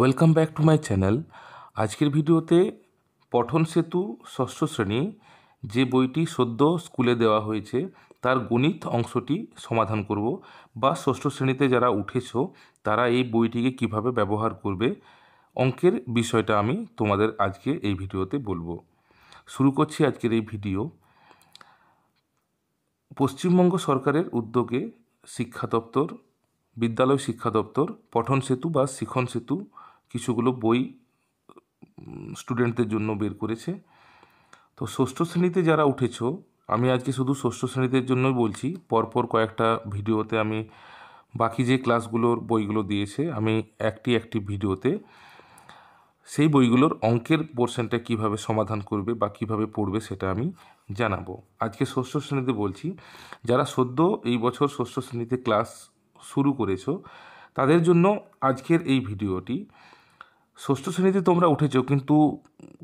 Welcome back to my channel আজকের ভিডিওতে পঠন সেতু ষষ্ঠ শ্রেণী যে বইটি সদ্য স্কুলে দেওয়া হয়েছে তার গণিত অংশটি সমাধান করব বা ষষ্ঠ শ্রেণীতে যারা উঠেছ তারা এই বইটিকে কিভাবে ব্যবহার করবে অঙ্কের বিষয়টা আমি তোমাদের আজকে এই ভিডিওতে বলবো শুরু করছি আজকের এই ভিডিও পশ্চিমবঙ্গ সরকারের উদ্যোগে শিক্ষা দপ্তর বিদ্যালয় শিক্ষা দপ্তর পঠন সেতু বা শিখন সেতু কিছুগুলো বই স্টুডেন্টদের জন্য বের করেছে তো ষষ্ঠ শ্রেণীতে যারা উঠেছো আমি আজকে শুধু ষষ্ঠ শ্রেণীদের জন্যই বলছি পরপর কয়েকটা ভিডিওতে আমি বাকি যে ক্লাসগুলোর বইগুলো দিয়েছে আমি একটি একটি ভিডিওতে সেই বইগুলোর অঙ্কের পোর্শনটা কিভাবে সমাধান করবে বা কিভাবে পড়বে সেটা আমি জানাবো আজকে ষষ্ঠ শ্রেণীতে বলছি যারা সদ্য এই বছর ষষ্ঠ শ্রেণীতে ক্লাস শুরু করেছো তাদের জন্য আজকের এই ভিডিওটি ষষ্ঠ শ্রেণীতে তোমরা উঠেছো কিন্তু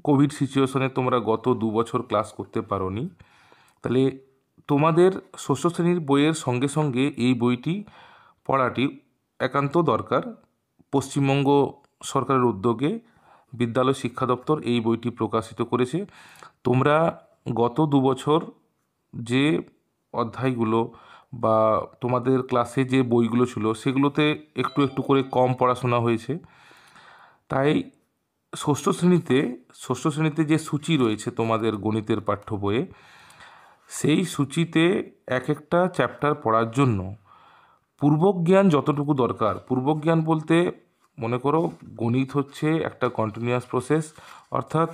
কোভিড সিচুয়েশনে তোমরা গত দু বছর ক্লাস করতে নি তাহলে তোমাদের ষষ্ঠ শ্রেণীর বইয়ের সঙ্গে সঙ্গে এই বইটি পড়াটি একান্ত দরকার পশ্চিমবঙ্গ সরকারের উদ্যোগে বিদ্যালয় শিক্ষা দপ্তর এই বইটি প্রকাশিত করেছে তোমরা গত দু বছর যে অধ্যায়গুলো বা তোমাদের ক্লাসে যে বইগুলো ছিল সেগুলোতে একটু একটু করে কম পড়াশোনা হয়েছে তাই ষষ্ঠ শ্রেণীতে ষষ্ঠ শ্রেণীতে যে সূচি রয়েছে তোমাদের গণিতের পাঠ্য বইয়ে সেই সূচিতে এক একটা চ্যাপ্টার পড়ার জন্য পূর্বজ্ঞান যতটুকু দরকার পূর্বজ্ঞান বলতে মনে করো গণিত হচ্ছে একটা কন্টিনিউয়াস প্রসেস অর্থাৎ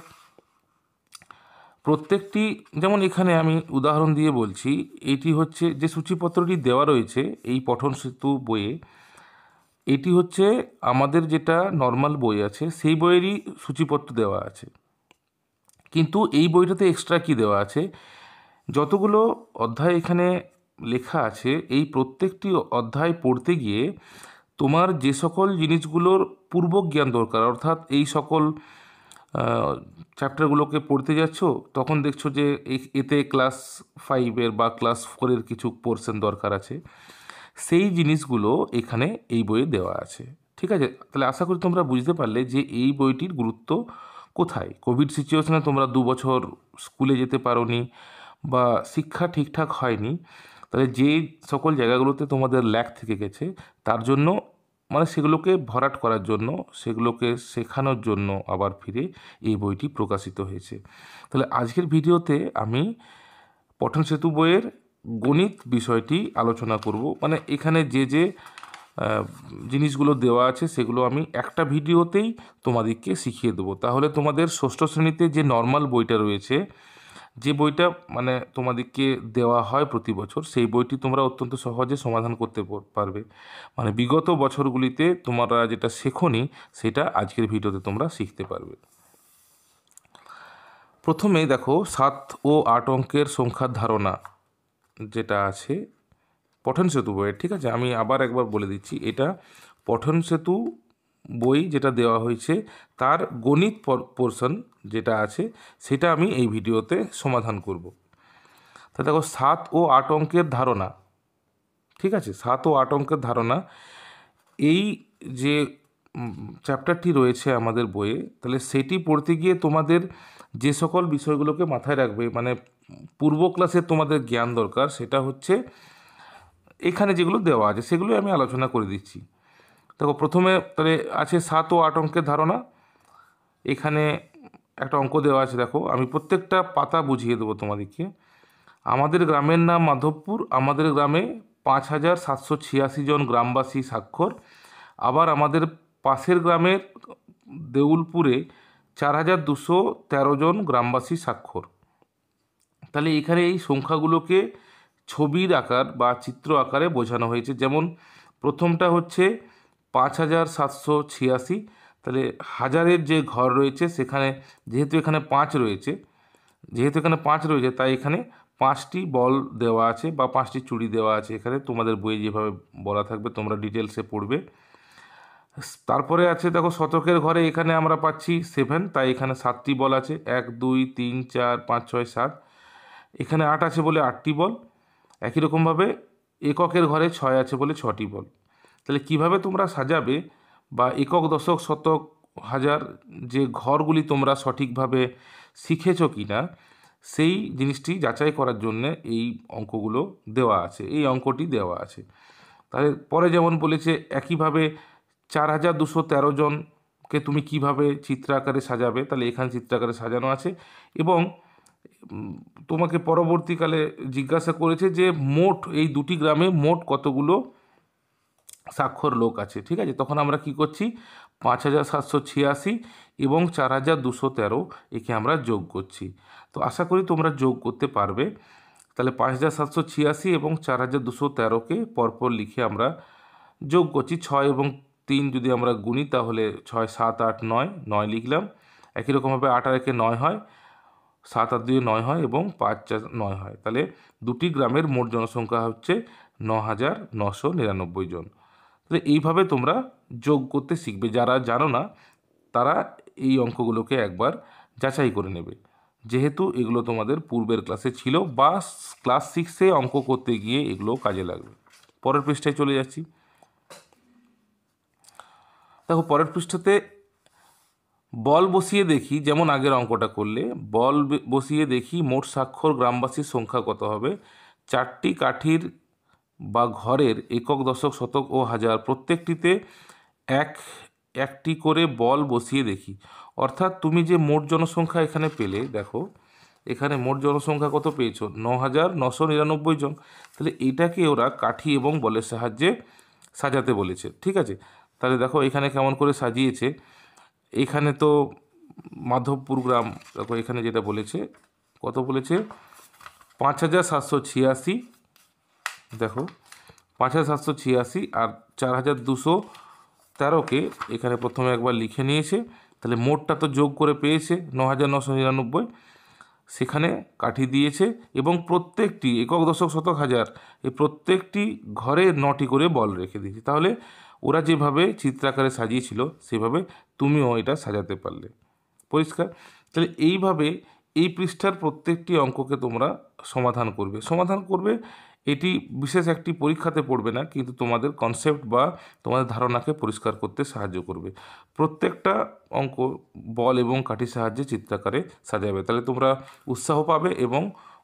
প্রত্যেকটি যেমন এখানে আমি উদাহরণ দিয়ে বলছি এটি হচ্ছে যে সূচিপত্রটি দেওয়া রয়েছে এই পঠন সেতু বইয়ে এটি হচ্ছে আমাদের যেটা নর্মাল বই আছে সেই বইয়েরই সূচিপত্র দেওয়া আছে কিন্তু এই বইটাতে এক্সট্রা কি দেওয়া আছে যতগুলো অধ্যায় এখানে লেখা আছে এই প্রত্যেকটি অধ্যায় পড়তে গিয়ে তোমার যে সকল জিনিসগুলোর পূর্বজ্ঞান দরকার অর্থাৎ এই সকল চ্যাপ্টারগুলোকে পড়তে যাচ্ছ তখন দেখছো যে এতে ক্লাস ফাইভের বা ক্লাস ফোরের কিছু পোর্শন দরকার আছে সেই জিনিসগুলো এখানে এই বইয়ে দেওয়া আছে ঠিক আছে তাহলে আশা করি তোমরা বুঝতে পারলে যে এই বইটির গুরুত্ব কোথায় কোভিড সিচুয়েশনে তোমরা দু বছর স্কুলে যেতে পারোনি বা শিক্ষা ঠিকঠাক হয়নি তাহলে যে সকল জায়গাগুলোতে তোমাদের ল্যাক থেকে গেছে তার জন্য মানে সেগুলোকে ভরাট করার জন্য সেগুলোকে শেখানোর জন্য আবার ফিরে এই বইটি প্রকাশিত হয়েছে তাহলে আজকের ভিডিওতে আমি পঠন সেতু বইয়ের গণিত বিষয়টি আলোচনা করব মানে এখানে যে যে জিনিসগুলো দেওয়া আছে সেগুলো আমি একটা ভিডিওতেই তোমাদেরকে শিখিয়ে দেবো তাহলে তোমাদের ষষ্ঠ শ্রেণীতে যে নর্মাল বইটা রয়েছে যে বইটা মানে তোমাদেরকে দেওয়া হয় প্রতি বছর সেই বইটি তোমরা অত্যন্ত সহজে সমাধান করতে পারবে মানে বিগত বছরগুলিতে তোমরা যেটা শেখনি সেটা আজকের ভিডিওতে তোমরা শিখতে পারবে প্রথমে দেখো সাত ও আট অঙ্কের সংখ্যার ধারণা যেটা আছে পঠন সেতু বইয়ের ঠিক আছে আমি আবার একবার বলে দিচ্ছি এটা পঠন সেতু বই যেটা দেওয়া হয়েছে তার গণিত পোর্শন যেটা আছে সেটা আমি এই ভিডিওতে সমাধান করব তা দেখো সাত ও আট অঙ্কের ধারণা ঠিক আছে সাত ও আট অঙ্কের ধারণা এই যে চ্যাপ্টারটি রয়েছে আমাদের বইয়ে তাহলে সেটি পড়তে গিয়ে তোমাদের যে সকল বিষয়গুলোকে মাথায় রাখবে মানে পূর্ব ক্লাসে তোমাদের জ্ঞান দরকার সেটা হচ্ছে এখানে যেগুলো দেওয়া আছে সেগুলোই আমি আলোচনা করে দিচ্ছি দেখো প্রথমে তাহলে আছে সাত ও আট অঙ্কের ধারণা এখানে একটা অঙ্ক দেওয়া আছে দেখো আমি প্রত্যেকটা পাতা বুঝিয়ে দেবো তোমাদেরকে আমাদের গ্রামের নাম মাধবপুর আমাদের গ্রামে পাঁচ হাজার সাতশো ছিয়াশি জন গ্রামবাসী স্বাক্ষর আবার আমাদের পাশের গ্রামের দেউলপুরে চার হাজার দুশো তেরো জন গ্রামবাসী স্বাক্ষর তাহলে এখানে এই সংখ্যাগুলোকে ছবির আকার বা চিত্র আকারে বোঝানো হয়েছে যেমন প্রথমটা হচ্ছে পাঁচ হাজার সাতশো ছিয়াশি তাহলে হাজারের যে ঘর রয়েছে সেখানে যেহেতু এখানে পাঁচ রয়েছে যেহেতু এখানে পাঁচ রয়েছে তাই এখানে পাঁচটি বল দেওয়া আছে বা পাঁচটি চুড়ি দেওয়া আছে এখানে তোমাদের বইয়ে যেভাবে বলা থাকবে তোমরা ডিটেলসে পড়বে তারপরে আছে দেখো শতকের ঘরে এখানে আমরা পাচ্ছি সেভেন তাই এখানে সাতটি বল আছে এক দুই তিন চার পাঁচ ছয় সাত এখানে আট আছে বলে আটটি বল একই রকমভাবে এককের ঘরে ছয় আছে বলে ছটি বল তাহলে কিভাবে তোমরা সাজাবে বা একক দশক শতক হাজার যে ঘরগুলি তোমরা সঠিকভাবে শিখেছো কি না সেই জিনিসটি যাচাই করার জন্য এই অঙ্কগুলো দেওয়া আছে এই অঙ্কটি দেওয়া আছে তাহলে পরে যেমন বলেছে একইভাবে চার হাজার দুশো তেরো জনকে তুমি কিভাবে চিত্রাকারে সাজাবে তাহলে এখানে চিত্রাকারে সাজানো আছে এবং তোমাকে পরবর্তীকালে জিজ্ঞাসা করেছে যে মোট এই দুটি গ্রামে মোট কতগুলো স্বাক্ষর লোক আছে ঠিক আছে তখন আমরা কি করছি পাঁচ হাজার সাতশো ছিয়াশি এবং চার হাজার দুশো তেরো একে আমরা যোগ করছি তো আশা করি তোমরা যোগ করতে পারবে তাহলে পাঁচ হাজার সাতশো ছিয়াশি এবং চার হাজার দুশো তেরোকে পরপর লিখে আমরা যোগ করছি ছয় এবং তিন যদি আমরা গুনি তাহলে ছয় সাত আট নয় নয় লিখলাম একই রকমভাবে আট আর একে নয় হয় সাত আর দুই নয় হয় এবং পাঁচ চার নয় হয় তাহলে দুটি গ্রামের মোট জনসংখ্যা হচ্ছে ন হাজার নশো নিরানব্বই জন তাহলে এইভাবে তোমরা যোগ করতে শিখবে যারা জানো না তারা এই অঙ্কগুলোকে একবার যাচাই করে নেবে যেহেতু এগুলো তোমাদের পূর্বের ক্লাসে ছিল বা ক্লাস সিক্সে অঙ্ক করতে গিয়ে এগুলো কাজে লাগবে পরের পৃষ্ঠায় চলে যাচ্ছি দেখো পরের পৃষ্ঠাতে বল বসিয়ে দেখি যেমন আগের অঙ্কটা করলে বল বসিয়ে দেখি মোট স্বাক্ষর গ্রামবাসীর সংখ্যা কত হবে চারটি কাঠির বা ঘরের একক দশক শতক ও হাজার প্রত্যেকটিতে এক একটি করে বল বসিয়ে দেখি অর্থাৎ তুমি যে মোট জনসংখ্যা এখানে পেলে দেখো এখানে মোট জনসংখ্যা কত পেয়েছো ন হাজার নশো নিরানব্বই জন তাহলে এটাকে ওরা কাঠি এবং বলের সাহায্যে সাজাতে বলেছে ঠিক আছে তাহলে দেখো এখানে কেমন করে সাজিয়েছে এইখানে তো মাধবপুর গ্রাম দেখো এখানে যেটা বলেছে কত বলেছে পাঁচ হাজার সাতশো ছিয়াশি দেখো পাঁচ হাজার সাতশো ছিয়াশি আর চার হাজার দুশো তেরোকে এখানে প্রথমে একবার লিখে নিয়েছে তাহলে মোটটা তো যোগ করে পেয়েছে ন হাজার নশো নিরানব্বই সেখানে কাঠি দিয়েছে এবং প্রত্যেকটি একক দশক শতক হাজার এই প্রত্যেকটি ঘরে নটি করে বল রেখে দিয়েছে তাহলে ওরা যেভাবে চিত্রাকারে সাজিয়েছিল সেভাবে তুমিও এটা সাজাতে পারলে পরিষ্কার তাহলে এইভাবে এই পৃষ্ঠার প্রত্যেকটি অঙ্ককে তোমরা সমাধান করবে সমাধান করবে এটি বিশেষ একটি পরীক্ষাতে পড়বে না কিন্তু তোমাদের কনসেপ্ট বা তোমাদের ধারণাকে পরিষ্কার করতে সাহায্য করবে প্রত্যেকটা অঙ্ক বল এবং কাঠির সাহায্যে চিত্রাকারে সাজাবে তাহলে তোমরা উৎসাহ পাবে এবং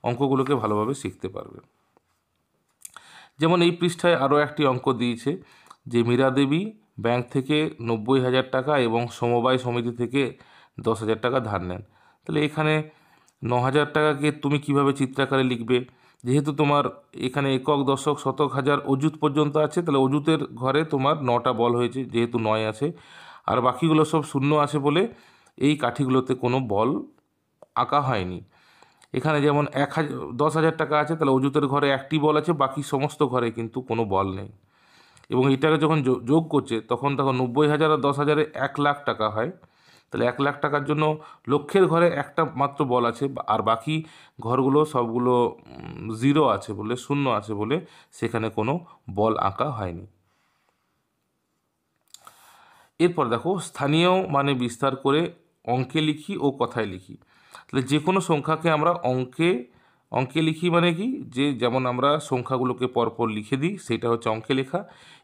অঙ্কগুলোকে ভালোভাবে শিখতে পারবে যেমন এই পৃষ্ঠায় আরও একটি অঙ্ক দিয়েছে যে মীরা দেবী ব্যাংক থেকে নব্বই হাজার টাকা এবং সমবায় সমিতি থেকে দশ হাজার টাকা ধার নেন তাহলে এখানে ন হাজার টাকাকে তুমি কিভাবে চিত্রাকারে লিখবে যেহেতু তোমার এখানে একক দশক শতক হাজার অজুত পর্যন্ত আছে তাহলে অজুতের ঘরে তোমার নটা বল হয়েছে যেহেতু নয় আছে আর বাকিগুলো সব শূন্য আছে বলে এই কাঠিগুলোতে কোনো বল আঁকা হয়নি এখানে যেমন এক হাজার দশ হাজার টাকা আছে তাহলে অজুতের ঘরে একটি বল আছে বাকি সমস্ত ঘরে কিন্তু কোনো বল নেই এবং এটাকে যখন যোগ করছে তখন তখন নব্বই হাজার আর দশ হাজারে এক লাখ টাকা হয় তাহলে এক লাখ টাকার জন্য লক্ষ্যের ঘরে একটা মাত্র বল আছে আর বাকি ঘরগুলো সবগুলো জিরো আছে বলে শূন্য আছে বলে সেখানে কোনো বল আঁকা হয়নি এরপর দেখো স্থানীয় মানে বিস্তার করে অঙ্কে লিখি ও কথায় লিখি তাহলে যে কোনো সংখ্যাকে আমরা অঙ্কে অঙ্কে লিখি মানে কি যে যেমন আমরা সংখ্যাগুলোকে পরপর লিখে দিই সেটা হচ্ছে অঙ্কে লেখা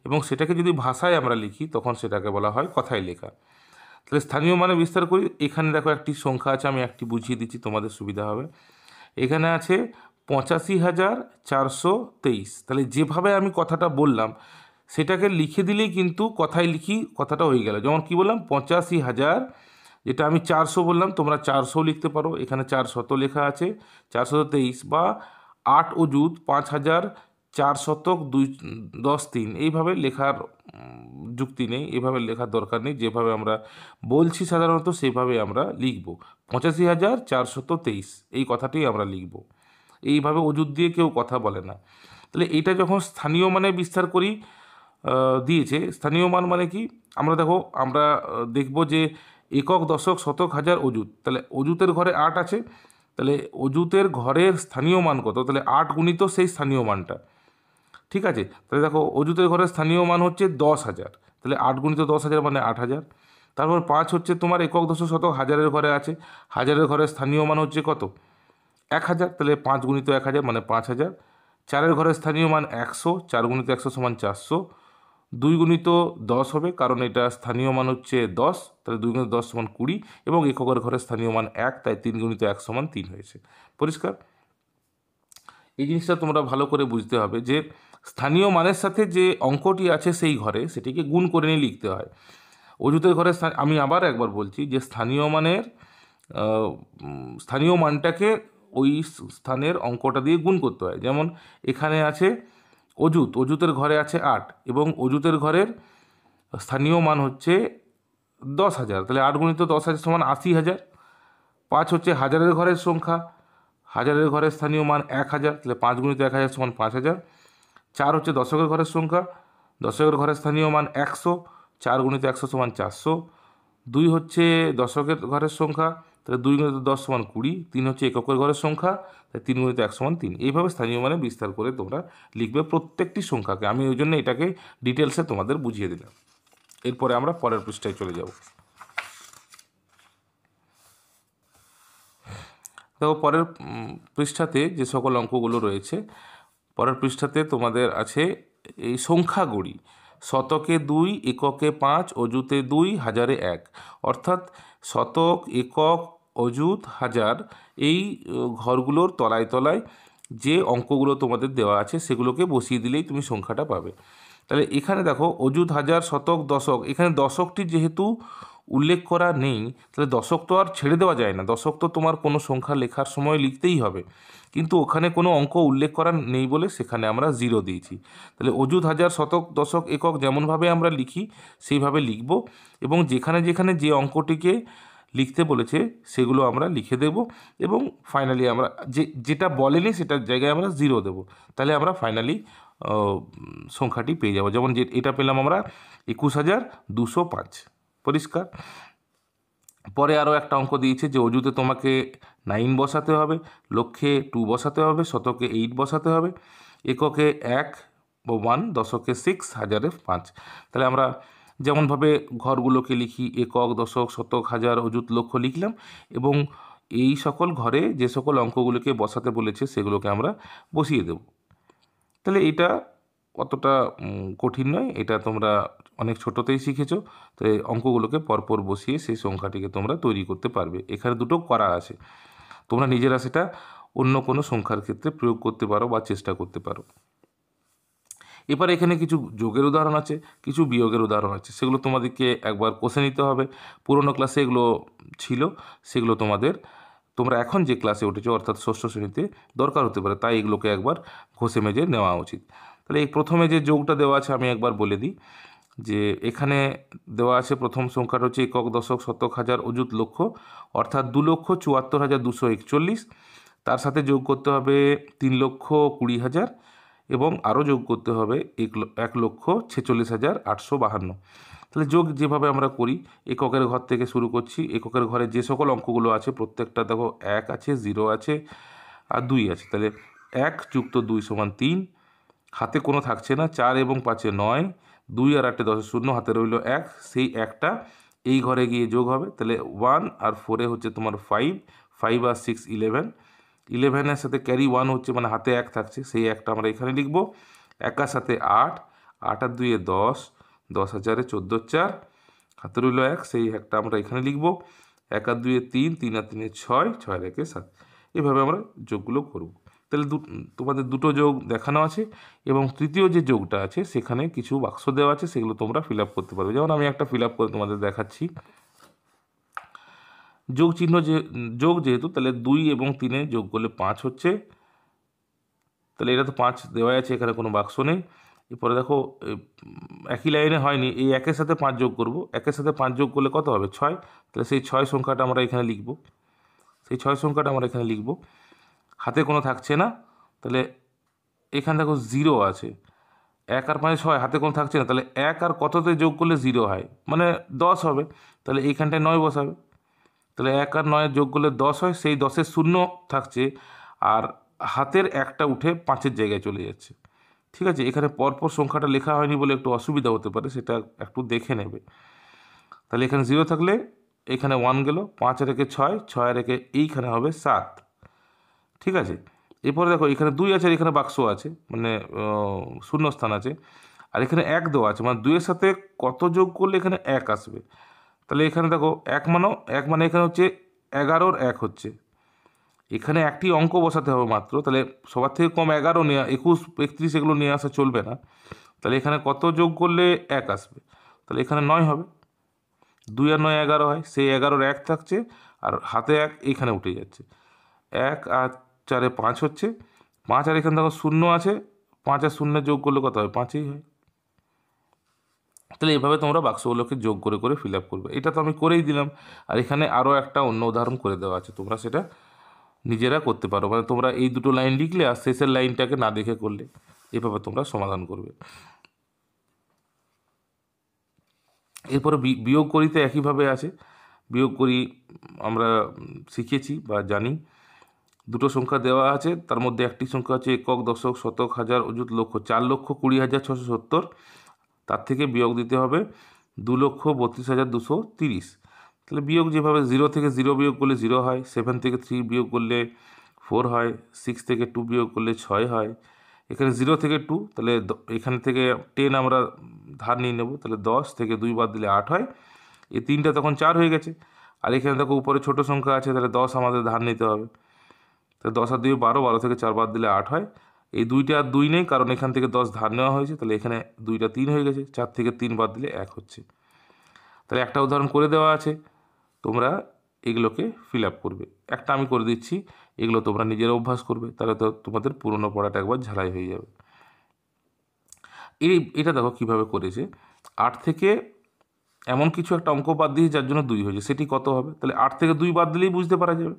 এবং সেটাকে যদি ভাষায় আমরা লিখি তখন সেটাকে বলা হয় কথায় লেখা তাহলে স্থানীয় মানে বিস্তার করি এখানে দেখো একটি সংখ্যা আছে আমি একটি বুঝিয়ে দিচ্ছি তোমাদের সুবিধা হবে এখানে আছে পঁচাশি হাজার চারশো তেইশ তাহলে যেভাবে আমি কথাটা বললাম সেটাকে লিখে দিলেই কিন্তু কথায় লিখি কথাটা হয়ে গেল যেমন কি বললাম পঁচাশি হাজার যেটা আমি চারশো বললাম তোমরা চারশো লিখতে পারো এখানে চারশত লেখা আছে চারশত তেইশ বা আট অজুদ পাঁচ হাজার চার শতক দুই দশ তিন এইভাবে লেখার যুক্তি নেই এভাবে লেখার দরকার নেই যেভাবে আমরা বলছি সাধারণত সেভাবে আমরা লিখব পঁচাশি হাজার চারশত তেইশ এই কথাটি আমরা লিখব এইভাবে অজুদ দিয়ে কেউ কথা বলে না তাহলে এটা যখন স্থানীয় মানে বিস্তার করি দিয়েছে স্থানীয় মান মানে কি আমরা দেখো আমরা দেখব যে একক দশক শতক হাজার অজুত তাহলে অজুতের ঘরে আট আছে তাহলে অজুতের ঘরের স্থানীয় মান কত তাহলে আট গুণিত সেই স্থানীয় মানটা ঠিক আছে তাহলে দেখো অজুতের ঘরের স্থানীয় মান হচ্ছে দশ হাজার তাহলে আট গুণিত দশ হাজার মানে আট হাজার তারপর পাঁচ হচ্ছে তোমার একক দশক শতক হাজারের ঘরে আছে হাজারের ঘরের স্থানীয় মান হচ্ছে কত এক হাজার তাহলে পাঁচ গুণিত এক হাজার মানে পাঁচ হাজার চারের ঘরের স্থানীয় মান একশো চার গুণিত একশো সমান চারশো দুই গুণিত দশ হবে কারণ এটা স্থানীয় মান হচ্ছে দশ তাহলে দুই গুণিত দশ সমান কুড়ি এবং এককের ঘরে স্থানীয় মান এক তাই তিন গুণিত এক সমান তিন হয়েছে পরিষ্কার এই জিনিসটা তোমরা ভালো করে বুঝতে হবে যে স্থানীয় মানের সাথে যে অঙ্কটি আছে সেই ঘরে সেটিকে গুণ করে নিয়ে লিখতে হয় অযুতের ঘরে আমি আবার একবার বলছি যে স্থানীয় মানের স্থানীয় মানটাকে ওই স্থানের অঙ্কটা দিয়ে গুণ করতে হয় যেমন এখানে আছে অজুত অজুতের ঘরে আছে আট এবং অজুতের ঘরের স্থানীয় মান হচ্ছে দশ হাজার তাহলে আট গুণিত দশ হাজার সমান আশি হাজার পাঁচ হচ্ছে হাজারের ঘরের সংখ্যা হাজারের ঘরের স্থানীয় মান এক হাজার তাহলে পাঁচ গুণিত এক হাজার সমান পাঁচ হাজার চার হচ্ছে দশকের ঘরের সংখ্যা দশকের ঘরের স্থানীয় মান একশো চার গুণিত একশো সমান চারশো দুই হচ্ছে দশকের ঘরের সংখ্যা তাহলে দুই গুণিত দশ সমান কুড়ি তিন হচ্ছে এককের ঘরের সংখ্যা তাই তিন গুণিত এক সমান তিন এইভাবে স্থানীয় মানে বিস্তার করে তোমরা লিখবে প্রত্যেকটি সংখ্যাকে আমি ওই জন্য এটাকে ডিটেলসে তোমাদের বুঝিয়ে দিলাম এরপরে আমরা পরের পৃষ্ঠায় চলে যাব দেখো পরের পৃষ্ঠাতে যে সকল অঙ্কগুলো রয়েছে পরের পৃষ্ঠাতে তোমাদের আছে এই সংখ্যাগুলি শতকে দুই এককে পাঁচ অজুতে দুই হাজারে এক অর্থাৎ শতক একক অযুত হাজার এই ঘরগুলোর তলায় তলায় যে অঙ্কগুলো তোমাদের দেওয়া আছে সেগুলোকে বসিয়ে দিলেই তুমি সংখ্যাটা পাবে তাহলে এখানে দেখো অযুত হাজার শতক দশক এখানে দশকটি যেহেতু উল্লেখ করা নেই তাহলে দশক তো আর ছেড়ে দেওয়া যায় না দশক তো তোমার কোনো সংখ্যা লেখার সময় লিখতেই হবে কিন্তু ওখানে কোনো অঙ্ক উল্লেখ করা নেই বলে সেখানে আমরা জিরো দিয়েছি তাহলে অযুত হাজার শতক দশক একক যেমনভাবে আমরা লিখি সেইভাবে লিখব এবং যেখানে যেখানে যে অঙ্কটিকে লিখতে বলেছে সেগুলো আমরা লিখে দেব এবং ফাইনালি আমরা যে যেটা বলেনি সেটার জায়গায় আমরা জিরো দেব তাহলে আমরা ফাইনালি সংখ্যাটি পেয়ে যাব যেমন যে এটা পেলাম আমরা একুশ হাজার দুশো পাঁচ পরিষ্কার পরে আরও একটা অঙ্ক দিয়েছে যে অজুতে তোমাকে নাইন বসাতে হবে লক্ষ্যে টু বসাতে হবে শতকে এইট বসাতে হবে এককে এক ওয়ান দশকে সিক্স হাজারে পাঁচ তাহলে আমরা যেমনভাবে ঘরগুলোকে লিখি একক দশক শতক হাজার অযুত লক্ষ লিখলাম এবং এই সকল ঘরে যে সকল অঙ্কগুলোকে বসাতে বলেছে সেগুলোকে আমরা বসিয়ে দেব তাহলে এটা অতটা কঠিন নয় এটা তোমরা অনেক ছোটোতেই শিখেছো তো অঙ্কগুলোকে পরপর বসিয়ে সেই সংখ্যাটিকে তোমরা তৈরি করতে পারবে এখানে দুটো করা আছে তোমরা নিজেরা সেটা অন্য কোনো সংখ্যার ক্ষেত্রে প্রয়োগ করতে পারো বা চেষ্টা করতে পারো এবার এখানে কিছু যোগের উদাহরণ আছে কিছু বিয়োগের উদাহরণ আছে সেগুলো তোমাদেরকে একবার কষে নিতে হবে পুরনো ক্লাসে এগুলো ছিল সেগুলো তোমাদের তোমরা এখন যে ক্লাসে উঠেছো অর্থাৎ ষষ্ঠ শ্রেণীতে দরকার হতে পারে তাই এগুলোকে একবার ঘষে মেজে নেওয়া উচিত তাহলে এই প্রথমে যে যোগটা দেওয়া আছে আমি একবার বলে দিই যে এখানে দেওয়া আছে প্রথম সংখ্যাটা হচ্ছে একক দশক শতক হাজার অযুত লক্ষ অর্থাৎ দু লক্ষ চুয়াত্তর হাজার দুশো একচল্লিশ তার সাথে যোগ করতে হবে তিন লক্ষ কুড়ি হাজার এবং আরও যোগ করতে হবে এক লক্ষ ছেচল্লিশ হাজার আটশো বাহান্ন তাহলে যোগ যেভাবে আমরা করি এককের ঘর থেকে শুরু করছি এককের ঘরে যে সকল অঙ্কগুলো আছে প্রত্যেকটা দেখো এক আছে জিরো আছে আর দুই আছে তাহলে এক যুক্ত দুই সমান তিন হাতে কোনো থাকছে না চার এবং পাঁচে নয় দুই আর আটে দশে শূন্য হাতে রইল এক সেই একটা এই ঘরে গিয়ে যোগ হবে তাহলে ওয়ান আর ফোরে হচ্ছে তোমার ফাইভ ফাইভ আর সিক্স ইলেভেন ইলেভেনের সাথে ক্যারি ওয়ান হচ্ছে মানে হাতে এক থাকছে সেই একটা আমরা এখানে লিখব একার সাথে আট আট আর দুইয়ে দশ দশ হাজারে চোদ্দো চার হাতে রইল এক সেই একটা আমরা এখানে লিখব এক আর দুইয়ে তিন তিন আর তিনে ছয় ছয় রেখে সাত এভাবে আমরা যোগগুলো করব তাহলে দু তোমাদের দুটো যোগ দেখানো আছে এবং তৃতীয় যে যোগটা আছে সেখানে কিছু বাক্স দেওয়া আছে সেগুলো তোমরা ফিল করতে পারবে যেমন আমি একটা ফিল করে তোমাদের দেখাচ্ছি যোগ চিহ্ন যে যোগ যেহেতু তাহলে দুই এবং তিনে যোগ করলে পাঁচ হচ্ছে তাহলে এটা তো পাঁচ দেওয়াই আছে এখানে কোনো বাক্স নেই এরপরে দেখো একই লাইনে হয়নি এই একের সাথে পাঁচ যোগ করব একের সাথে পাঁচ যোগ করলে কত হবে ছয় তাহলে সেই ছয় সংখ্যাটা আমরা এখানে লিখব সেই ছয় সংখ্যাটা আমরা এখানে লিখব হাতে কোনো থাকছে না তাহলে এখানে দেখো জিরো আছে এক আর পাঁচ ছয় হাতে কোনো থাকছে না তাহলে এক আর কততে যোগ করলে জিরো হয় মানে দশ হবে তাহলে এইখানটায় নয় বসাবে তাহলে এক আর নয়ের যোগ করলে দশ হয় সেই দশের শূন্য থাকছে আর হাতের একটা উঠে পাঁচের জায়গায় চলে যাচ্ছে ঠিক আছে এখানে পরপর সংখ্যাটা লেখা হয়নি বলে একটু অসুবিধা হতে পারে সেটা একটু দেখে নেবে তাহলে এখানে জিরো থাকলে এখানে ওয়ান গেল পাঁচ রেখে ছয় ছয় রেখে এইখানে হবে সাত ঠিক আছে এরপরে দেখো এখানে দুই আছে এখানে বাক্স আছে মানে শূন্যস্থান আছে আর এখানে এক দেওয়া আছে মানে দুইয়ের সাথে কত যোগ করলে এখানে এক আসবে তাহলে এখানে দেখো এক মানেও এক মানে এখানে হচ্ছে এগারোর এক হচ্ছে এখানে একটি অঙ্ক বসাতে হবে মাত্র তাহলে সবার থেকে কম এগারো নিয়ে একুশ একত্রিশ এগুলো নিয়ে আসা চলবে না তাহলে এখানে কত যোগ করলে এক আসবে তাহলে এখানে নয় হবে দুই আর নয় এগারো হয় সেই এগারোর এক থাকছে আর হাতে এক এখানে উঠে যাচ্ছে এক আর চারে পাঁচ হচ্ছে পাঁচ আর এখানে দেখো শূন্য আছে পাঁচ আর শূন্য যোগ করলে কত হয় পাঁচই হয় তাহলে এভাবে তোমরা বাক্সগুলোকে যোগ করে করে ফিল আপ করবে এটা তো আমি করেই দিলাম আর এখানে আরও একটা অন্য উদাহরণ করে দেওয়া আছে তোমরা সেটা নিজেরা করতে পারো মানে তোমরা এই দুটো লাইন লিখলে আর শেষের লাইনটাকে না দেখে করলে এভাবে তোমরা সমাধান করবে এরপরে বিয়োগ করিতে একইভাবে আছে বিয়োগ করি আমরা শিখেছি বা জানি দুটো সংখ্যা দেওয়া আছে তার মধ্যে একটি সংখ্যা হচ্ছে একক দশক শতক হাজার অযুত লক্ষ চার লক্ষ কুড়ি হাজার ছশো সত্তর তার থেকে বিয়োগ দিতে হবে দু লক্ষ বত্রিশ হাজার দুশো তিরিশ তাহলে বিয়োগ যেভাবে জিরো থেকে জিরো বিয়োগ করলে জিরো হয় সেভেন থেকে থ্রি বিয়োগ করলে ফোর হয় সিক্স থেকে টু বিয়োগ করলে ছয় হয় এখানে জিরো থেকে টু তাহলে এখান থেকে টেন আমরা ধার নিয়ে নেব তাহলে দশ থেকে দুই বাদ দিলে আট হয় এই তিনটা তখন চার হয়ে গেছে আর এখানে দেখো উপরে ছোট সংখ্যা আছে তাহলে দশ আমাদের ধার নিতে হবে তাহলে দশ আর দুই বারো বারো থেকে চার বাদ দিলে আট হয় এই দুইটা আর দুই নেই কারণ এখান থেকে দশ ধার নেওয়া হয়েছে তাহলে এখানে দুইটা তিন হয়ে গেছে চার থেকে তিন বাদ দিলে এক হচ্ছে তাহলে একটা উদাহরণ করে দেওয়া আছে তোমরা এগুলোকে ফিল আপ করবে একটা আমি করে দিচ্ছি এগুলো তোমরা নিজের অভ্যাস করবে তাহলে তো তোমাদের পুরনো পড়াটা একবার ঝালাই হয়ে যাবে এই এটা দেখো কিভাবে করেছে আট থেকে এমন কিছু একটা অঙ্ক বাদ দিয়ে যার জন্য দুই হয়েছে সেটি কত হবে তাহলে আট থেকে দুই বাদ দিলেই বুঝতে পারা যাবে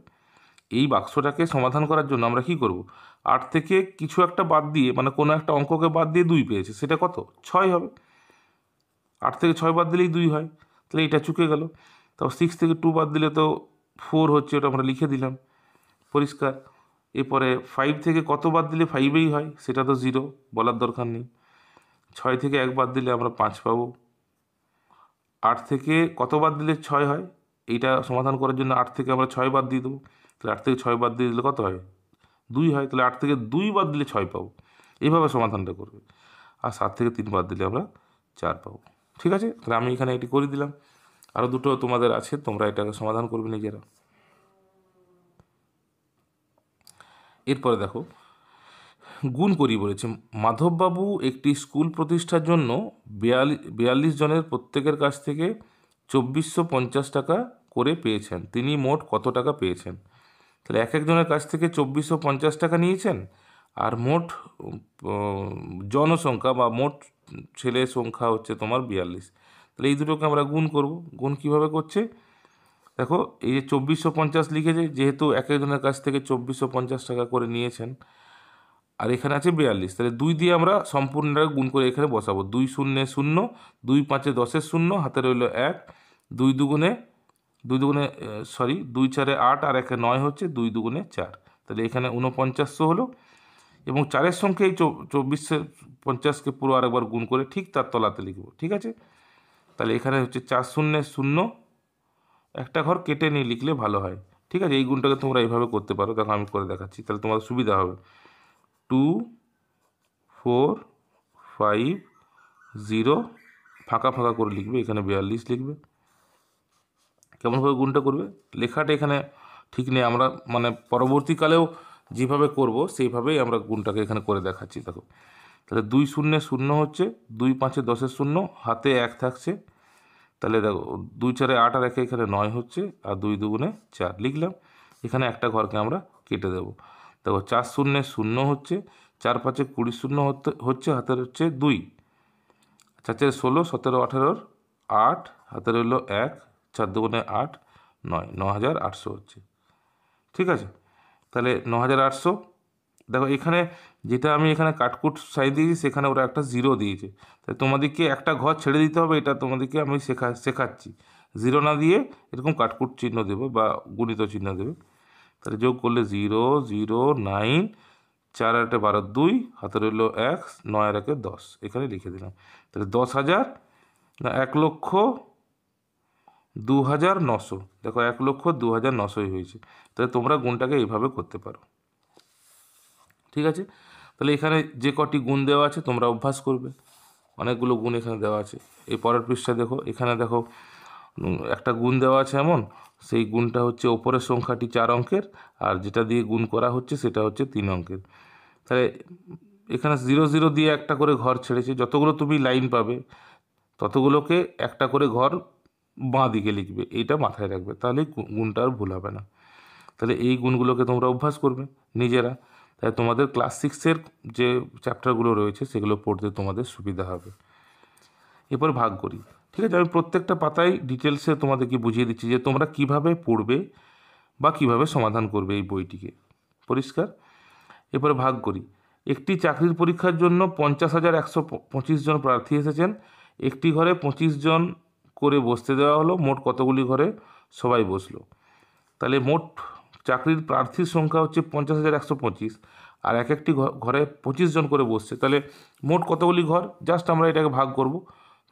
এই বাক্সটাকে সমাধান করার জন্য আমরা কি করব আট থেকে কিছু একটা বাদ দিয়ে মানে কোনো একটা অঙ্ককে বাদ দিয়ে দুই পেয়েছে সেটা কত ছয় হবে আট থেকে ছয় বাদ দিলেই দুই হয় তাহলে এটা চুকে গেল তাও সিক্স থেকে টু বাদ দিলে তো ফোর হচ্ছে ওটা আমরা লিখে দিলাম পরিষ্কার এরপরে ফাইভ থেকে কত বাদ দিলে ফাইভেই হয় সেটা তো জিরো বলার দরকার নেই ছয় থেকে এক বাদ দিলে আমরা পাঁচ পাব আট থেকে কত বাদ দিলে ছয় হয় এইটা সমাধান করার জন্য আট থেকে আমরা ছয় বাদ দিয়ে দেবো তাহলে আট থেকে ছয় বাদ দিয়ে দিলে কত হয় দুই হয় তাহলে আট থেকে দুই বাদ দিলে ছয় পাবো এইভাবে সমাধানটা করবে আর সাত থেকে তিন বাদ দিলে আমরা চার পাবো ঠিক আছে তাহলে আমি এখানে এটি করে দিলাম আরও দুটো তোমাদের আছে তোমরা এটাকে সমাধান করবে নিজেরা এরপরে দেখো গুণ করি বলেছে মাধববাবু একটি স্কুল প্রতিষ্ঠার জন্য বিয়াল্লিশ বিয়াল্লিশ জনের প্রত্যেকের কাছ থেকে চব্বিশশো পঞ্চাশ টাকা করে পেয়েছেন তিনি মোট কত টাকা পেয়েছেন তাহলে এক একজনের কাছ থেকে চব্বিশশো পঞ্চাশ টাকা নিয়েছেন আর মোট জনসংখ্যা বা মোট ছেলে সংখ্যা হচ্ছে তোমার বিয়াল্লিশ তাহলে এই দুটোকে আমরা গুণ করব গুণ কিভাবে করছে দেখো এই যে চব্বিশশো পঞ্চাশ লিখেছে যেহেতু এক একজনের কাছ থেকে চব্বিশশো পঞ্চাশ টাকা করে নিয়েছেন আর এখানে আছে বিয়াল্লিশ তাহলে দুই দিয়ে আমরা সম্পূর্ণটাকে গুণ করে এখানে বসাবো দুই শূন্য শূন্য দুই পাঁচে দশের শূন্য হাতে রইল এক দুই দুগুণে দুই দুগুণে সরি দুই চারে আট আর একে নয় হচ্ছে দুই দুগুণে চার তাহলে এখানে উনপঞ্চাশশো হলো এবং চারের সংখ্যে এই চব্বিশে পঞ্চাশকে পুরো আরেকবার গুণ করে ঠিক তার তলাতে লিখব ঠিক আছে তাহলে এখানে হচ্ছে চার শূন্য শূন্য একটা ঘর কেটে নিয়ে লিখলে ভালো হয় ঠিক আছে এই গুণটাকে তোমরা এইভাবে করতে পারো দেখো আমি করে দেখাচ্ছি তাহলে তোমার সুবিধা হবে টু ফোর ফাইভ জিরো ফাঁকা ফাঁকা করে লিখবে এখানে বিয়াল্লিশ লিখবে কেমনভাবে গুণটা করবে লেখাটা এখানে ঠিক নেই আমরা মানে পরবর্তীকালেও যেভাবে করব সেইভাবেই আমরা গুণটাকে এখানে করে দেখাচ্ছি দেখো তাহলে দুই শূন্য শূন্য হচ্ছে দুই পাঁচে দশের শূন্য হাতে এক থাকছে তাহলে দেখো দুই চারে আট আর একে এখানে নয় হচ্ছে আর দুই দুগুণে চার লিখলাম এখানে একটা ঘরকে আমরা কেটে দেব দেখো চার শূন্যে শূন্য হচ্ছে চার পাঁচে কুড়ি শূন্য হচ্ছে হাতের হচ্ছে দুই চার চারে ষোলো সতেরো আঠেরোর আট হাতের হলো এক চার দুগুণে আট নয় ন হাজার আটশো হচ্ছে ঠিক আছে তাহলে ন হাজার আটশো দেখো এখানে যেটা আমি এখানে কাটকুট সাইন দিয়েছি সেখানে ওরা একটা জিরো দিয়েছে তাই তোমাদেরকে একটা ঘর ছেড়ে দিতে হবে এটা তোমাদেরকে আমি শেখা শেখাচ্ছি জিরো না দিয়ে এরকম কাটকুট চিহ্ন দেবে বা গুণিত চিহ্ন দেবে তাহলে যোগ করলে জিরো জিরো নাইন চার আটে বারো দুই হাতে রইল এক নয় আর একে দশ এখানে লিখে দিলাম তাহলে দশ হাজার না এক লক্ষ দু হাজার নশো দেখো এক লক্ষ দু হাজার নশোই হয়েছে তাহলে তোমরা গুণটাকে এইভাবে করতে পারো ঠিক আছে তাহলে এখানে যে কটি গুণ দেওয়া আছে তোমরা অভ্যাস করবে অনেকগুলো গুণ এখানে দেওয়া আছে এই পরের পৃষ্ঠা দেখো এখানে দেখো একটা গুণ দেওয়া আছে এমন সেই গুণটা হচ্ছে ওপরের সংখ্যাটি চার অঙ্কের আর যেটা দিয়ে গুণ করা হচ্ছে সেটা হচ্ছে তিন অঙ্কের তাহলে এখানে জিরো জিরো দিয়ে একটা করে ঘর ছেড়েছে যতগুলো তুমি লাইন পাবে ততগুলোকে একটা করে ঘর বাঁ দিকে লিখবে এইটা মাথায় রাখবে তাহলে গুণটা আর ভুল হবে না তাহলে এই গুণগুলোকে তোমরা অভ্যাস করবে নিজেরা তাই তোমাদের ক্লাস সিক্সের যে চ্যাপ্টারগুলো রয়েছে সেগুলো পড়তে তোমাদের সুবিধা হবে এরপর ভাগ করি ঠিক আছে আমি প্রত্যেকটা পাতায় ডিটেলসে তোমাদেরকে বুঝিয়ে দিচ্ছি যে তোমরা কিভাবে পড়বে বা কিভাবে সমাধান করবে এই বইটিকে পরিষ্কার এরপরে ভাগ করি একটি চাকরির পরীক্ষার জন্য পঞ্চাশ হাজার একশো পঁচিশ জন প্রার্থী এসেছেন একটি ঘরে পঁচিশ জন করে বসতে দেওয়া হলো মোট কতগুলি ঘরে সবাই বসলো তাহলে মোট চাকরির প্রার্থীর সংখ্যা হচ্ছে পঞ্চাশ হাজার একশো পঁচিশ আর এক একটি ঘরে পঁচিশ জন করে বসছে তাহলে মোট কতগুলি ঘর জাস্ট আমরা এটাকে ভাগ করব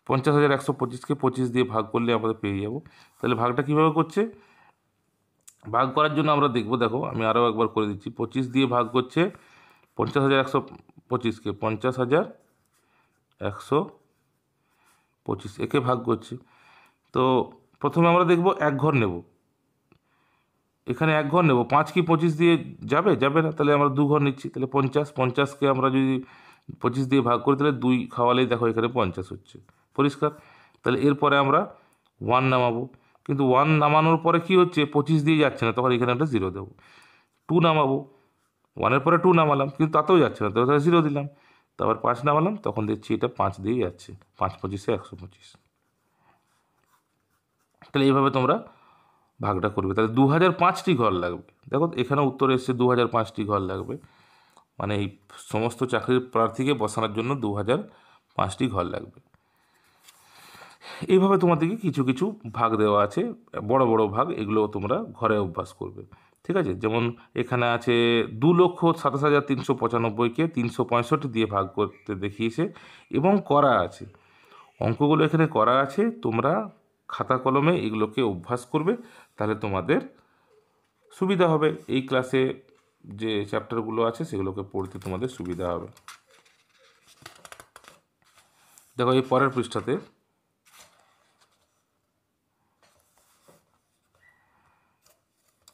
পঞ্চাশ হাজার একশো পঁচিশকে পঁচিশ দিয়ে ভাগ করলে আমাদের পেয়ে যাব তাহলে ভাগটা কীভাবে করছে ভাগ করার জন্য আমরা দেখব দেখো আমি আরও একবার করে দিচ্ছি পঁচিশ দিয়ে ভাগ করছে পঞ্চাশ হাজার একশো পঁচিশকে পঞ্চাশ হাজার একশো পঁচিশ একে ভাগ করছে তো প্রথমে আমরা দেখব এক ঘর নেব এখানে এক ঘর নেব পাঁচ কি পঁচিশ দিয়ে যাবে যাবে না তাহলে আমরা দু ঘর নিচ্ছি তাহলে পঞ্চাশ পঞ্চাশকে আমরা যদি পঁচিশ দিয়ে ভাগ করি তাহলে দুই খাওয়ালেই দেখো এখানে পঞ্চাশ হচ্ছে পরিষ্কার তাহলে এরপরে আমরা ওয়ান নামাবো কিন্তু ওয়ান নামানোর পরে কি হচ্ছে পঁচিশ দিয়ে যাচ্ছে না তখন এখানে একটা জিরো দেবো টু নামাবো ওয়ানের পরে টু নামালাম কিন্তু তাতেও যাচ্ছে না তাহলে জিরো দিলাম তারপর পাঁচ নামালাম তখন দেখছি এটা পাঁচ দিয়ে যাচ্ছে পাঁচ পঁচিশে একশো পঁচিশ তাহলে এইভাবে তোমরা ভাগটা করবে তাহলে দু হাজার পাঁচটি ঘর লাগবে দেখো এখানে উত্তর এসছে দু হাজার পাঁচটি ঘর লাগবে মানে এই সমস্ত চাকরির প্রার্থীকে বসানোর জন্য দু হাজার পাঁচটি ঘর লাগবে এইভাবে তোমাদেরকে কিছু কিছু ভাগ দেওয়া আছে বড় বড় ভাগ এগুলো তোমরা ঘরে অভ্যাস করবে ঠিক আছে যেমন এখানে আছে দু লক্ষ সাতাশ হাজার তিনশো পঁচানব্বইকে তিনশো পঁয়ষট্টি দিয়ে ভাগ করতে দেখিয়েছে এবং করা আছে অঙ্কগুলো এখানে করা আছে তোমরা খাতা কলমে এগুলোকে অভ্যাস করবে তাহলে তোমাদের সুবিধা হবে এই ক্লাসে যে চ্যাপ্টারগুলো আছে সেগুলোকে পড়তে তোমাদের সুবিধা হবে দেখো এই পরের পৃষ্ঠাতে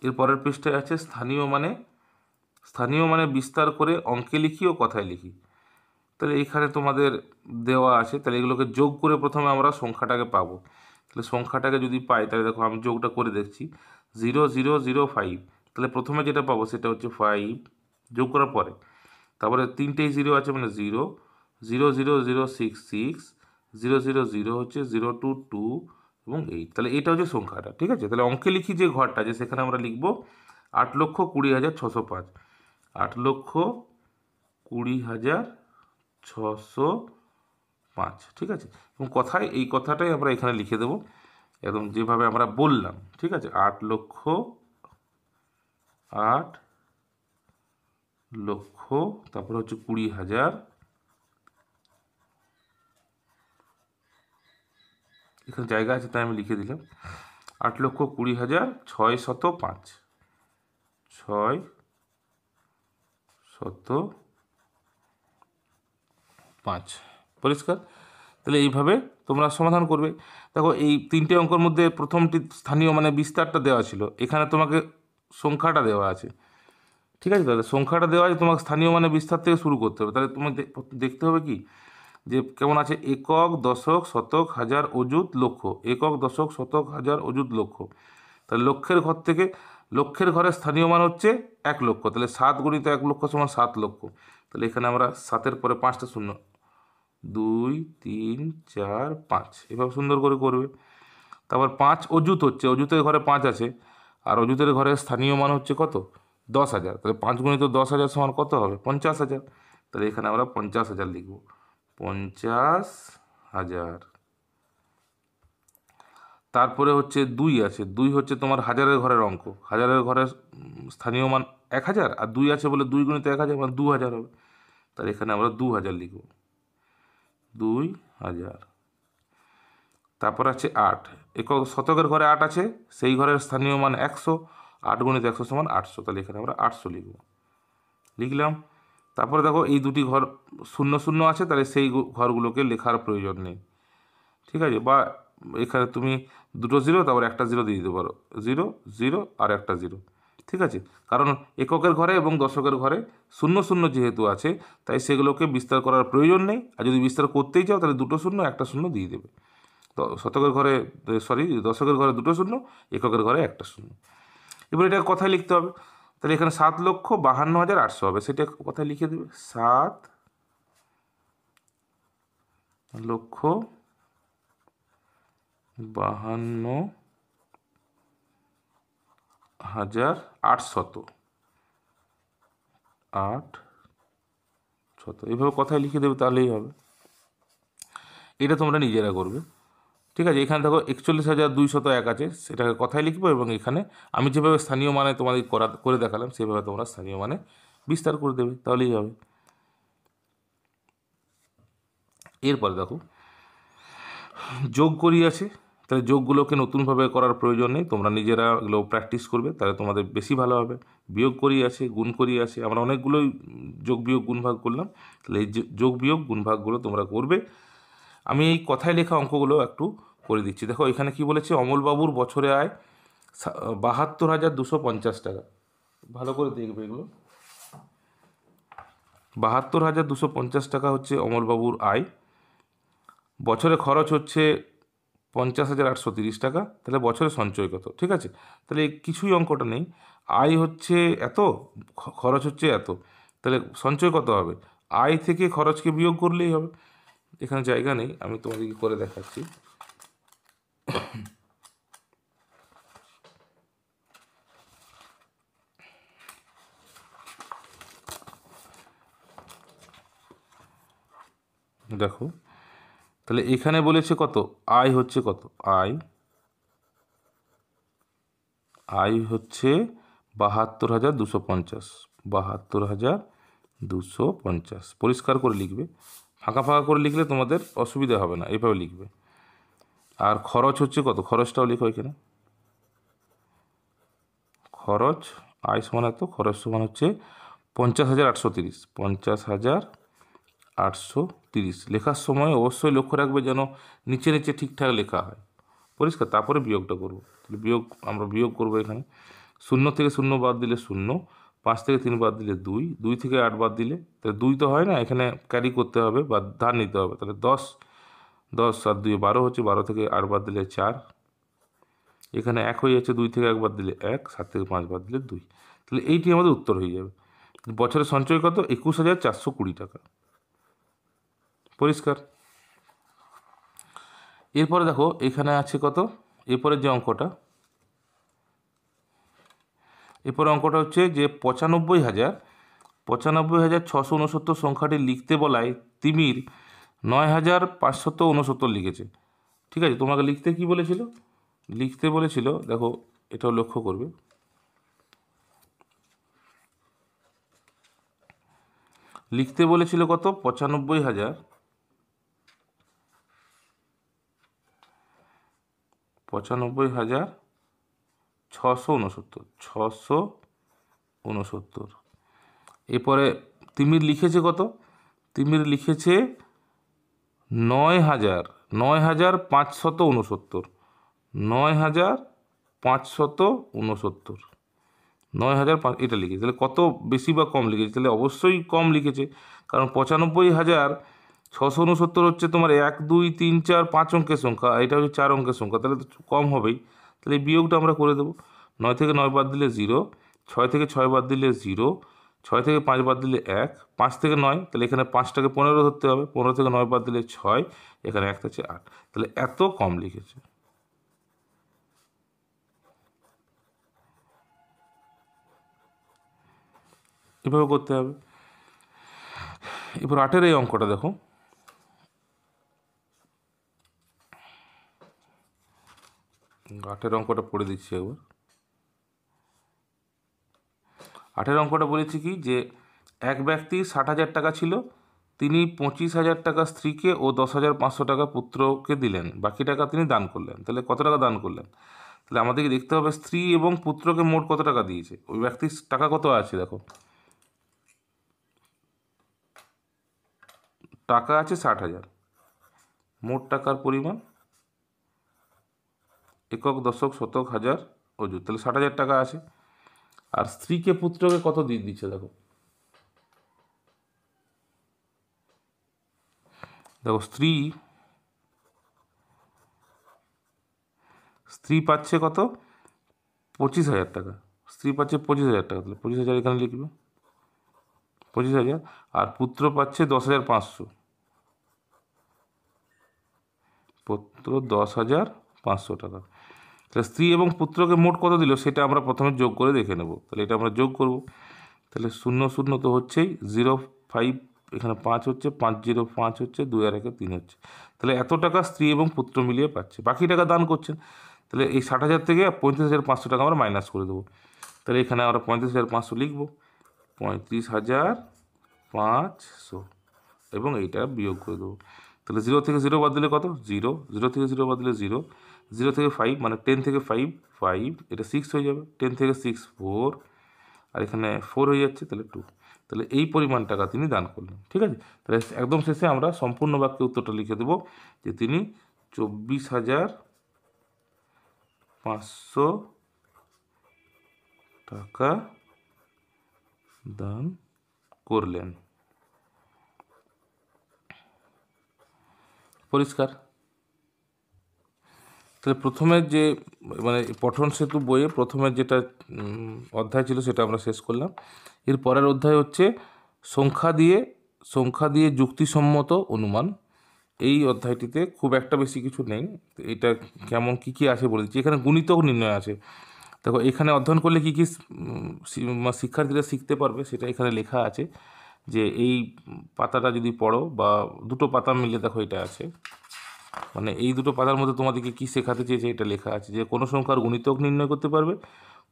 এর পরের পৃষ্ঠায় আছে স্থানীয় মানে স্থানীয় মানে বিস্তার করে অঙ্কে লিখি ও কথায় লিখি তাহলে এইখানে তোমাদের দেওয়া আছে তাহলে এগুলোকে যোগ করে প্রথমে আমরা সংখ্যাটাকে পাবো তাহলে সংখ্যাটাকে যদি পাই তাহলে দেখো আমি যোগটা করে দেখছি জিরো জিরো জিরো ফাইভ তাহলে প্রথমে যেটা পাবো সেটা হচ্ছে ফাইভ যোগ করার পরে তারপরে তিনটেই জিরো আছে মানে zero zero zero zero six six zero zero zero হচ্ছে জিরো টু টু এবং এইট তাহলে এটা হচ্ছে সংখ্যাটা ঠিক আছে তাহলে অঙ্কে লিখি যে ঘরটা যে সেখানে আমরা লিখব আট লক্ষ কুড়ি হাজার ছশো পাঁচ আট লক্ষ কুড়ি হাজার ছশো পাঁচ ঠিক আছে এবং কথায় এই কথাটাই আমরা এখানে লিখে দেব একদম যেভাবে আমরা বললাম ঠিক আছে আট লক্ষ আট লক্ষ তারপরে হচ্ছে কুড়ি হাজার এখানে জায়গা আছে তাই আমি লিখে দিলাম আট লক্ষ কুড়ি হাজার ছয় শত পাঁচ ছয় শত পাঁচ পরিষ্কার তাহলে এইভাবে তোমরা সমাধান করবে দেখো এই তিনটে অঙ্কর মধ্যে প্রথমটি স্থানীয় মানে বিস্তারটা দেওয়া ছিল এখানে তোমাকে সংখ্যাটা দেওয়া আছে ঠিক আছে তাহলে সংখ্যাটা দেওয়া আছে তোমাকে স্থানীয় মানে বিস্তার থেকে শুরু করতে হবে তাহলে তোমাকে দেখতে হবে কি যে কেমন আছে একক দশক শতক হাজার অযুত লক্ষ্য একক দশক শতক হাজার অযুত লক্ষ্য তাহলে লক্ষের ঘর থেকে লক্ষের ঘরে স্থানীয় মান হচ্ছে এক লক্ষ তাহলে সাত গুণিত এক লক্ষ সমান সাত লক্ষ তাহলে এখানে আমরা সাতের পরে পাঁচটা শূন্য দুই তিন চার পাঁচ এভাবে সুন্দর করে করবে তারপর পাঁচ অজুত হচ্ছে অজুতের ঘরে পাঁচ আছে আর অজুতের ঘরে স্থানীয় মান হচ্ছে কত দশ হাজার তাহলে পাঁচ গুণিত দশ হাজার সমান কত হবে পঞ্চাশ হাজার তাহলে এখানে আমরা পঞ্চাশ হাজার লিখব পঞ্চাশ হাজার তারপরে হচ্ছে দুই আছে দুই হচ্ছে তোমার হাজারের ঘরের অঙ্ক হাজারের ঘরের স্থানীয় মান এক হাজার আর দুই আছে বলে দুই গুণিত এক হাজার মানে দু হাজার হবে তাহলে এখানে আমরা দু হাজার লিখবো দুই হাজার তারপর আছে আট একক শতকের ঘরে আট আছে সেই ঘরের স্থানীয় মান একশো আট গুণিত একশো সমান আটশো তাহলে এখানে আমরা আটশো লিখব লিখলাম তারপরে দেখো এই দুটি ঘর শূন্য শূন্য আছে তাহলে সেই ঘরগুলোকে লেখার প্রয়োজন নেই ঠিক আছে বা এখানে তুমি দুটো জিরো তারপর একটা জিরো দিয়ে দিতে পারো জিরো জিরো আর একটা জিরো ঠিক আছে কারণ এককের ঘরে এবং দশকের ঘরে শূন্য শূন্য যেহেতু আছে তাই সেগুলোকে বিস্তার করার প্রয়োজন নেই আর যদি বিস্তার করতেই চাও তাহলে দুটো শূন্য একটা শূন্য দিয়ে দেবে শতকের ঘরে সরি দশকের ঘরে দুটো শূন্য এককের ঘরে একটা শূন্য এবার এটা কথায় লিখতে হবে তাহলে এখানে সাত লক্ষ বাহান্ন হাজার আটশো হবে সেটা কথায় লিখে দেবে সাত লক্ষ বাহান্ন হাজার আটশত আট শত এভাবে কথায় লিখে দেবে তাহলেই হবে এটা তোমরা নিজেরা করবে ঠিক আছে এখানে দেখো একচল্লিশ হাজার দুইশত এক আছে সেটাকে কথায় লিখবো এবং এখানে আমি যেভাবে স্থানীয় মানে তোমাদের করা করে দেখালাম সেভাবে তোমরা স্থানীয় মানে বিস্তার করে দেবে তাহলেই হবে এরপরে দেখো যোগ করি আছে তাহলে যোগগুলোকে নতুনভাবে করার প্রয়োজন নেই তোমরা নিজেরা এগুলো প্র্যাকটিস করবে তাহলে তোমাদের বেশি ভালো হবে বিয়োগ করি আছে গুণ করি আছে আমরা অনেকগুলোই যোগ বিয়োগ গুণভাগ করলাম তাহলে এই যোগ বিয়োগ গুণভাগগুলো তোমরা করবে আমি এই কথায় লেখা অঙ্কগুলো একটু করে দিচ্ছি দেখো এখানে কি বলেছে অমলবাবুর বছরে আয় বাহাত্তর হাজার দুশো পঞ্চাশ টাকা ভালো করে দেখবে এগুলো বাহাত্তর হাজার দুশো পঞ্চাশ টাকা হচ্ছে অমলবাবুর আয় বছরে খরচ হচ্ছে পঞ্চাশ হাজার আটশো তিরিশ টাকা তাহলে বছরে সঞ্চয় কত ঠিক আছে তাহলে কিছুই অঙ্কটা নেই আয় হচ্ছে এত খরচ হচ্ছে এত তাহলে সঞ্চয় কত হবে আয় থেকে খরচকে বিয়োগ করলেই হবে এখানে জায়গা নেই আমি তোমাদেরকে করে দেখাচ্ছি দেখো তাহলে এখানে বলেছে কত আয় হচ্ছে কত আয় আয় হচ্ছে বাহাত্তর হাজার দুশো পঞ্চাশ বাহাত্তর হাজার দুশো পঞ্চাশ পরিষ্কার করে লিখবে ফাঁকা ফাঁকা করে লিখলে তোমাদের অসুবিধা হবে না এভাবে লিখবে আর খরচ হচ্ছে কত খরচটাও লিখো এখানে খরচ আয় সমান এত খরচ সমান হচ্ছে পঞ্চাশ হাজার আটশো তিরিশ পঞ্চাশ হাজার আটশো তিরিশ লেখার সময় অবশ্যই লক্ষ্য রাখবে যেন নিচে নিচে ঠিকঠাক লেখা হয় পরিষ্কার তারপরে বিয়োগটা করবো তাহলে বিয়োগ আমরা বিয়োগ করবো এখানে শূন্য থেকে শূন্য বাদ দিলে শূন্য পাঁচ থেকে তিন বাদ দিলে দুই দুই থেকে আট বাদ দিলে তাহলে দুই তো হয় না এখানে ক্যারি করতে হবে বা ধার নিতে হবে তাহলে দশ দশ আর দুই বারো হচ্ছে বারো থেকে আট বাদ দিলে চার এখানে এক হয়ে যাচ্ছে দুই থেকে এক বাদ দিলে এক সাত থেকে পাঁচ বাদ দিলে দুই তাহলে এইটি আমাদের উত্তর হয়ে যাবে বছরের সঞ্চয় কত একুশ হাজার চারশো কুড়ি টাকা পরিষ্কার এরপরে দেখো এখানে আছে কত এরপরের যে অঙ্কটা এরপরে অঙ্কটা হচ্ছে যে পঁচানব্বই হাজার পঁচানব্বই হাজার ছশো উনসত্তর সংখ্যাটি লিখতে বলায় তিমির নয় হাজার পাঁচশত উনসত্তর লিখেছে ঠিক আছে তোমাকে লিখতে কি বলেছিল লিখতে বলেছিল দেখো এটাও লক্ষ্য করবে লিখতে বলেছিল কত পঁচানব্বই হাজার পঁচানব্বই হাজার ছশো উনসত্তর ছশো উনসত্তর এরপরে তিমির লিখেছে কত তিমির লিখেছে নয় হাজার নয় হাজার পাঁচশত উনসত্তর নয় হাজার পাঁচশত উনসত্তর নয় হাজার পাঁচ এটা লিখেছে তাহলে কত বেশি বা কম লিখেছে তাহলে অবশ্যই কম লিখেছে কারণ পঁচানব্বই হাজার ছশো উনসত্তর হচ্ছে তোমার এক দুই তিন চার পাঁচ অঙ্কের সংখ্যা এটা হচ্ছে চার অঙ্কের সংখ্যা তাহলে তো কম হবেই তাহলে এই বিয়োগটা আমরা করে দেবো নয় থেকে নয় বাদ দিলে জিরো ছয় থেকে ছয় বাদ দিলে জিরো ছয় থেকে পাঁচ বাদ দিলে এক পাঁচ থেকে নয় তাহলে এখানে পাঁচটাকে পনেরো ধরতে হবে পনেরো থেকে নয় বাদ দিলে ছয় এখানে একটা হচ্ছে আট তাহলে এত কম লিখেছে এভাবে করতে হবে এবার আটের এই অঙ্কটা দেখো আটের অঙ্কটা পড়ে দিচ্ছি একবার আটের অঙ্কটা বলেছি কি যে এক ব্যক্তি ষাট হাজার টাকা ছিল তিনি পঁচিশ হাজার টাকা স্ত্রীকে ও দশ হাজার পাঁচশো টাকা পুত্রকে দিলেন বাকি টাকা তিনি দান করলেন তাহলে কত টাকা দান করলেন তাহলে আমাদেরকে দেখতে হবে স্ত্রী এবং পুত্রকে মোট কত টাকা দিয়েছে ওই ব্যক্তির টাকা কত আছে দেখো টাকা আছে ষাট হাজার মোট টাকার পরিমাণ একক দশক শতক হাজার অজুর তাহলে ষাট হাজার টাকা আছে আর স্ত্রীকে পুত্রকে কত দিয়ে দিচ্ছে দেখো দেখো স্ত্রী স্ত্রী পাচ্ছে কত পঁচিশ হাজার টাকা স্ত্রী পাচ্ছে পঁচিশ হাজার টাকা তাহলে পঁচিশ হাজার এখানে লিখবে পঁচিশ হাজার আর পুত্র পাচ্ছে দশ হাজার পাঁচশো পুত্র দশ হাজার পাঁচশো টাকা তাহলে স্ত্রী এবং পুত্রকে মোট কত দিল সেটা আমরা প্রথমে যোগ করে দেখে নেব তাহলে এটা আমরা যোগ করব তাহলে শূন্য শূন্য তো হচ্ছেই জিরো ফাইভ এখানে পাঁচ হচ্ছে পাঁচ জিরো পাঁচ হচ্ছে দুই আর একে তিন হচ্ছে তাহলে এত টাকা স্ত্রী এবং পুত্র মিলিয়ে পাচ্ছে বাকি টাকা দান করছেন তাহলে এই ষাট হাজার থেকে পঁয়ত্রিশ হাজার পাঁচশো টাকা আমরা মাইনাস করে দেবো তাহলে এখানে আমরা পঁয়ত্রিশ হাজার পাঁচশো লিখবো পঁয়ত্রিশ হাজার পাঁচশো এবং এইটা বিয়োগ করে দেবো তাহলে জিরো থেকে জিরো বাদ দিলে কত জিরো জিরো থেকে জিরো বাদ দিলে জিরো জিরো থেকে ফাইভ মানে টেন থেকে ফাইভ ফাইভ এটা সিক্স হয়ে যাবে টেন থেকে সিক্স ফোর আর এখানে ফোর হয়ে যাচ্ছে তাহলে টু তাহলে এই পরিমাণ টাকা তিনি দান করলেন ঠিক আছে তাহলে একদম শেষে আমরা সম্পূর্ণ বাক্যে উত্তরটা লিখে দেবো যে তিনি চব্বিশ হাজার পাঁচশো টাকা দান করলেন পরিষ্কার তাহলে প্রথমে যে মানে পঠন সেতু বইয়ে প্রথমে যেটা অধ্যায় ছিল সেটা আমরা শেষ করলাম এর পরের অধ্যায় হচ্ছে সংখ্যা দিয়ে সংখ্যা দিয়ে যুক্তিসম্মত অনুমান এই অধ্যায়টিতে খুব একটা বেশি কিছু নেই এটা কেমন কি কি আছে বলে দিচ্ছি এখানে গুণিতক নির্ণয় আছে দেখো এখানে অধ্যয়ন করলে কি কি শিক্ষার্থীরা শিখতে পারবে সেটা এখানে লেখা আছে যে এই পাতাটা যদি পড়ো বা দুটো পাতা মিলে দেখো এটা আছে মানে এই দুটো পাতার মধ্যে তোমাদেরকে কী শেখাতে চেয়েছে এটা লেখা আছে যে কোনো সংখ্যার গুণিতক নির্ণয় করতে পারবে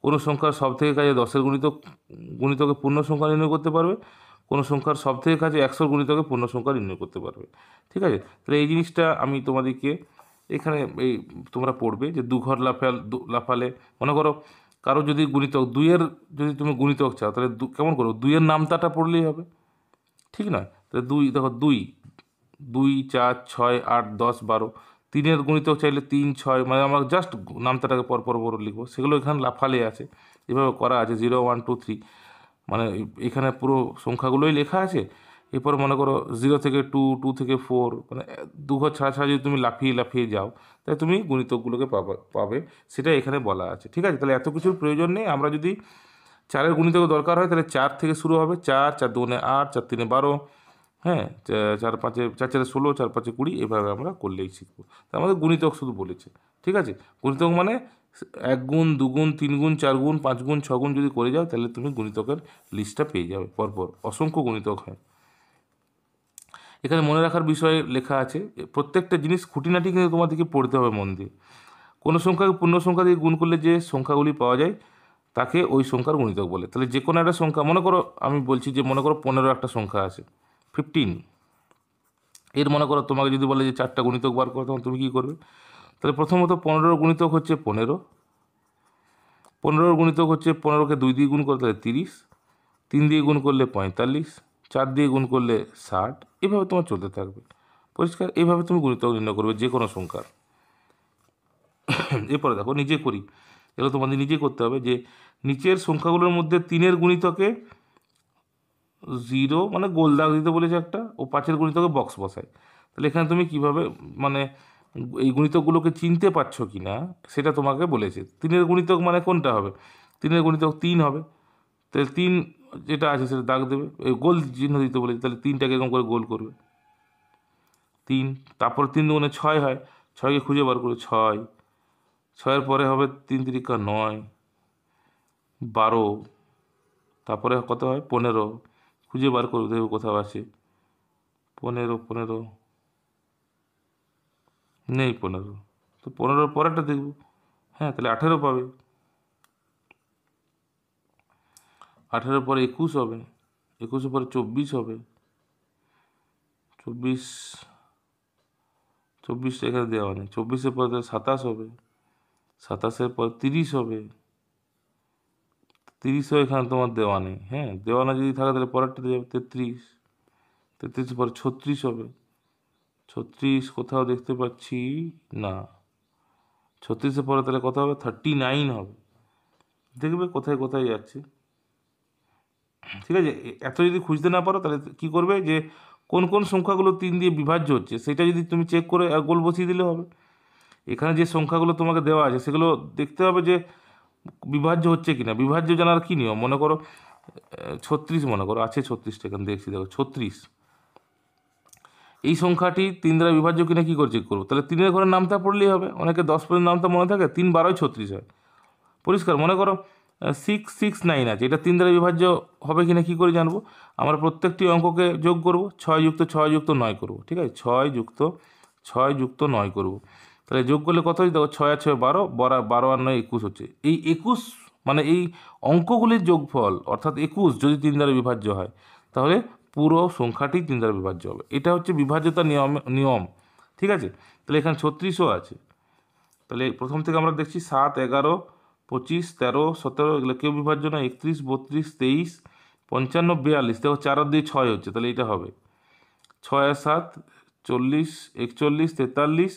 কোনো সংখ্যার সব থেকে কাজে দশের গুণিতক গুণিতকে পূর্ণ সংখ্যা নির্ণয় করতে পারবে কোনো সংখ্যার সব থেকে কাজে একশোর গুণিতকে পূর্ণ সংখ্যা নির্ণয় করতে পারবে ঠিক আছে তাহলে এই জিনিসটা আমি তোমাদেরকে এখানে এই তোমরা পড়বে যে দুঘর লাফাল লাফালে মনে করো কারো যদি গুণিতক দুইয়ের যদি তুমি গুণিতক চাও তাহলে কেমন করো দুইয়ের নামতাটা পড়লেই হবে ঠিক নয় তাহলে দুই দেখো দুই দুই চার ছয় আট দশ বারো তিনের গণিতক চাইলে তিন ছয় মানে আমরা জাস্ট নামতাটাকে পরপর বড় লিখবো সেগুলো এখানে লাফালে আছে এভাবে করা আছে জিরো ওয়ান টু থ্রি মানে এখানে পুরো সংখ্যাগুলোই লেখা আছে এরপর মনে করো জিরো থেকে টু টু থেকে ফোর মানে দু ঘর ছাড়া ছাড়া যদি তুমি লাফিয়ে লাফিয়ে যাও তাহলে তুমি গণিতকগুলোকে পাবে পাবে সেটা এখানে বলা আছে ঠিক আছে তাহলে এত কিছুর প্রয়োজন নেই আমরা যদি চারের গণিতক দরকার হয় তাহলে চার থেকে শুরু হবে চার চার দুগুণে আট চার তিনে বারো হ্যাঁ চার পাঁচে চার চারে ষোলো চার পাঁচে কুড়ি এভাবে আমরা করলেই শিখবো আমাদের গুণিতক শুধু বলেছে ঠিক আছে গুণিতক মানে এক গুণ দুগুণ তিন গুণ চার গুণ পাঁচ গুণ ছ গুণ যদি করে যাও তাহলে তুমি গুণিতকের লিস্টটা পেয়ে যাবে পরপর অসংখ্য গুণিতক হয় এখানে মনে রাখার বিষয়ে লেখা আছে প্রত্যেকটা জিনিস খুঁটিনাটি কিন্তু তোমাদেরকে পড়তে হবে মন দিয়ে কোনো সংখ্যাকে পূর্ণ সংখ্যা দিয়ে গুণ করলে যে সংখ্যাগুলি পাওয়া যায় তাকে ওই সংখ্যার গুণিতক বলে তাহলে যে কোনো একটা সংখ্যা মনে করো আমি বলছি যে মনে করো পনেরো একটা সংখ্যা আছে ফিফটিন এর মনে করো তোমাকে যদি বলে যে চারটা গুণিতক বার করো তখন তুমি কী করবে তাহলে প্রথমত পনেরোর গুণিতক হচ্ছে পনেরো পনেরোর গুণিতক হচ্ছে পনেরোকে দুই দিয়ে গুণ করতে হবে তিরিশ তিন দিয়ে গুণ করলে পঁয়তাল্লিশ চার দিয়ে গুণ করলে ষাট এভাবে তোমার চলতে থাকবে পরিষ্কার এইভাবে তুমি গুণিতক নির্ণয় করবে যে কোনো সংখ্যার এরপরে দেখো নিজে করি এগুলো তোমাদের নিজে করতে হবে যে নিচের সংখ্যাগুলোর মধ্যে তিনের গুণিতকে জিরো মানে গোল দাগ দিতে বলেছে একটা ও পাঁচের গণিতকে বক্স বসায় তাহলে এখানে তুমি কিভাবে মানে এই গণিতকগুলোকে চিনতে পারছো কি না সেটা তোমাকে বলেছে তিনের গণিতক মানে কোনটা হবে তিনের গণিতক তিন হবে তাহলে তিন যেটা আছে সেটা দাগ দেবে গোল চিহ্ন দিতে বলেছে তাহলে তিনটাকে এরকম করে গোল করবে তিন তারপর তিন দুগুণে ছয় হয় ছয়কে খুঁজে বার করে ছয় ছয়ের পরে হবে তিন তিরিকা নয় বারো তারপরে কত হয় পনেরো খুঁজে বার করে হবে কোথাও আছে পনেরো পনেরো নেই পনেরো তো পনেরোর পরেরটা দেখব হ্যাঁ তাহলে আঠেরো পাবে আঠেরোর পরে একুশ হবে একুশের পরে চব্বিশ হবে চব্বিশ চব্বিশটা এখানে দেওয়া নেই চব্বিশের পরে সাতাশ হবে সাতাশের পর তিরিশ হবে তিরিশও এখানে তোমার দেওয়া নেই হ্যাঁ দেওয়া না যদি থাকে তাহলে পরেরটা যাবে তেত্রিশ তেত্রিশ পরে ছত্রিশ হবে ছত্রিশ কোথাও দেখতে পাচ্ছি না ছত্রিশের পরে তাহলে কত হবে থার্টি নাইন হবে দেখবে কোথায় কোথায় যাচ্ছে ঠিক আছে এত যদি খুঁজতে না পারো তাহলে কি করবে যে কোন কোন সংখ্যাগুলো তিন দিয়ে বিভাজ্য হচ্ছে সেটা যদি তুমি চেক করে গোল বসিয়ে দিলে হবে এখানে যে সংখ্যাগুলো তোমাকে দেওয়া আছে সেগুলো দেখতে হবে যে বিভাজ্য হচ্ছে কি না বিভাজ্য জানার কী নিয়ম মনে করো ছত্রিশ মনে করো আছে ছত্রিশটা এখানে দেখছি দেখো ছত্রিশ এই সংখ্যাটি তিন দ্বারা বিভাজ্য কিনা কী করে চেক করবো তাহলে তিনের ঘরের নামটা পড়লেই হবে অনেকে দশ পর্যন্ত নামটা মনে থাকে তিন বারোই ছত্রিশ হয় পরিষ্কার মনে করো সিক্স সিক্স নাইন আছে এটা তিন দ্বারা বিভাজ্য হবে কিনা কী করে জানবো আমরা প্রত্যেকটি অঙ্ককে যোগ করব ছয় যুক্ত ছয় যুক্ত নয় করব ঠিক আছে ছয় যুক্ত ছয় যুক্ত নয় করব তাহলে যোগ করলে কত হচ্ছে দেখো ছয় ছয় বারো বারো বারো আর নয় একুশ হচ্ছে এই একুশ মানে এই অঙ্কগুলির যোগফল অর্থাৎ একুশ যদি তিন দ্বারা বিভাজ্য হয় তাহলে পুরো সংখ্যাটি তিন দ্বারা বিভাজ্য হবে এটা হচ্ছে বিভাজ্যতা নিয়ম নিয়ম ঠিক আছে তাহলে এখানে ছত্রিশও আছে তাহলে প্রথম থেকে আমরা দেখছি সাত এগারো পঁচিশ তেরো সতেরো এগুলো কেউ বিভাজ্য না একত্রিশ বত্রিশ তেইশ পঞ্চান্ন বিয়াল্লিশ দেখো চার দিয়ে ছয় হচ্ছে তাহলে এটা হবে ছয় সাত চল্লিশ একচল্লিশ তেতাল্লিশ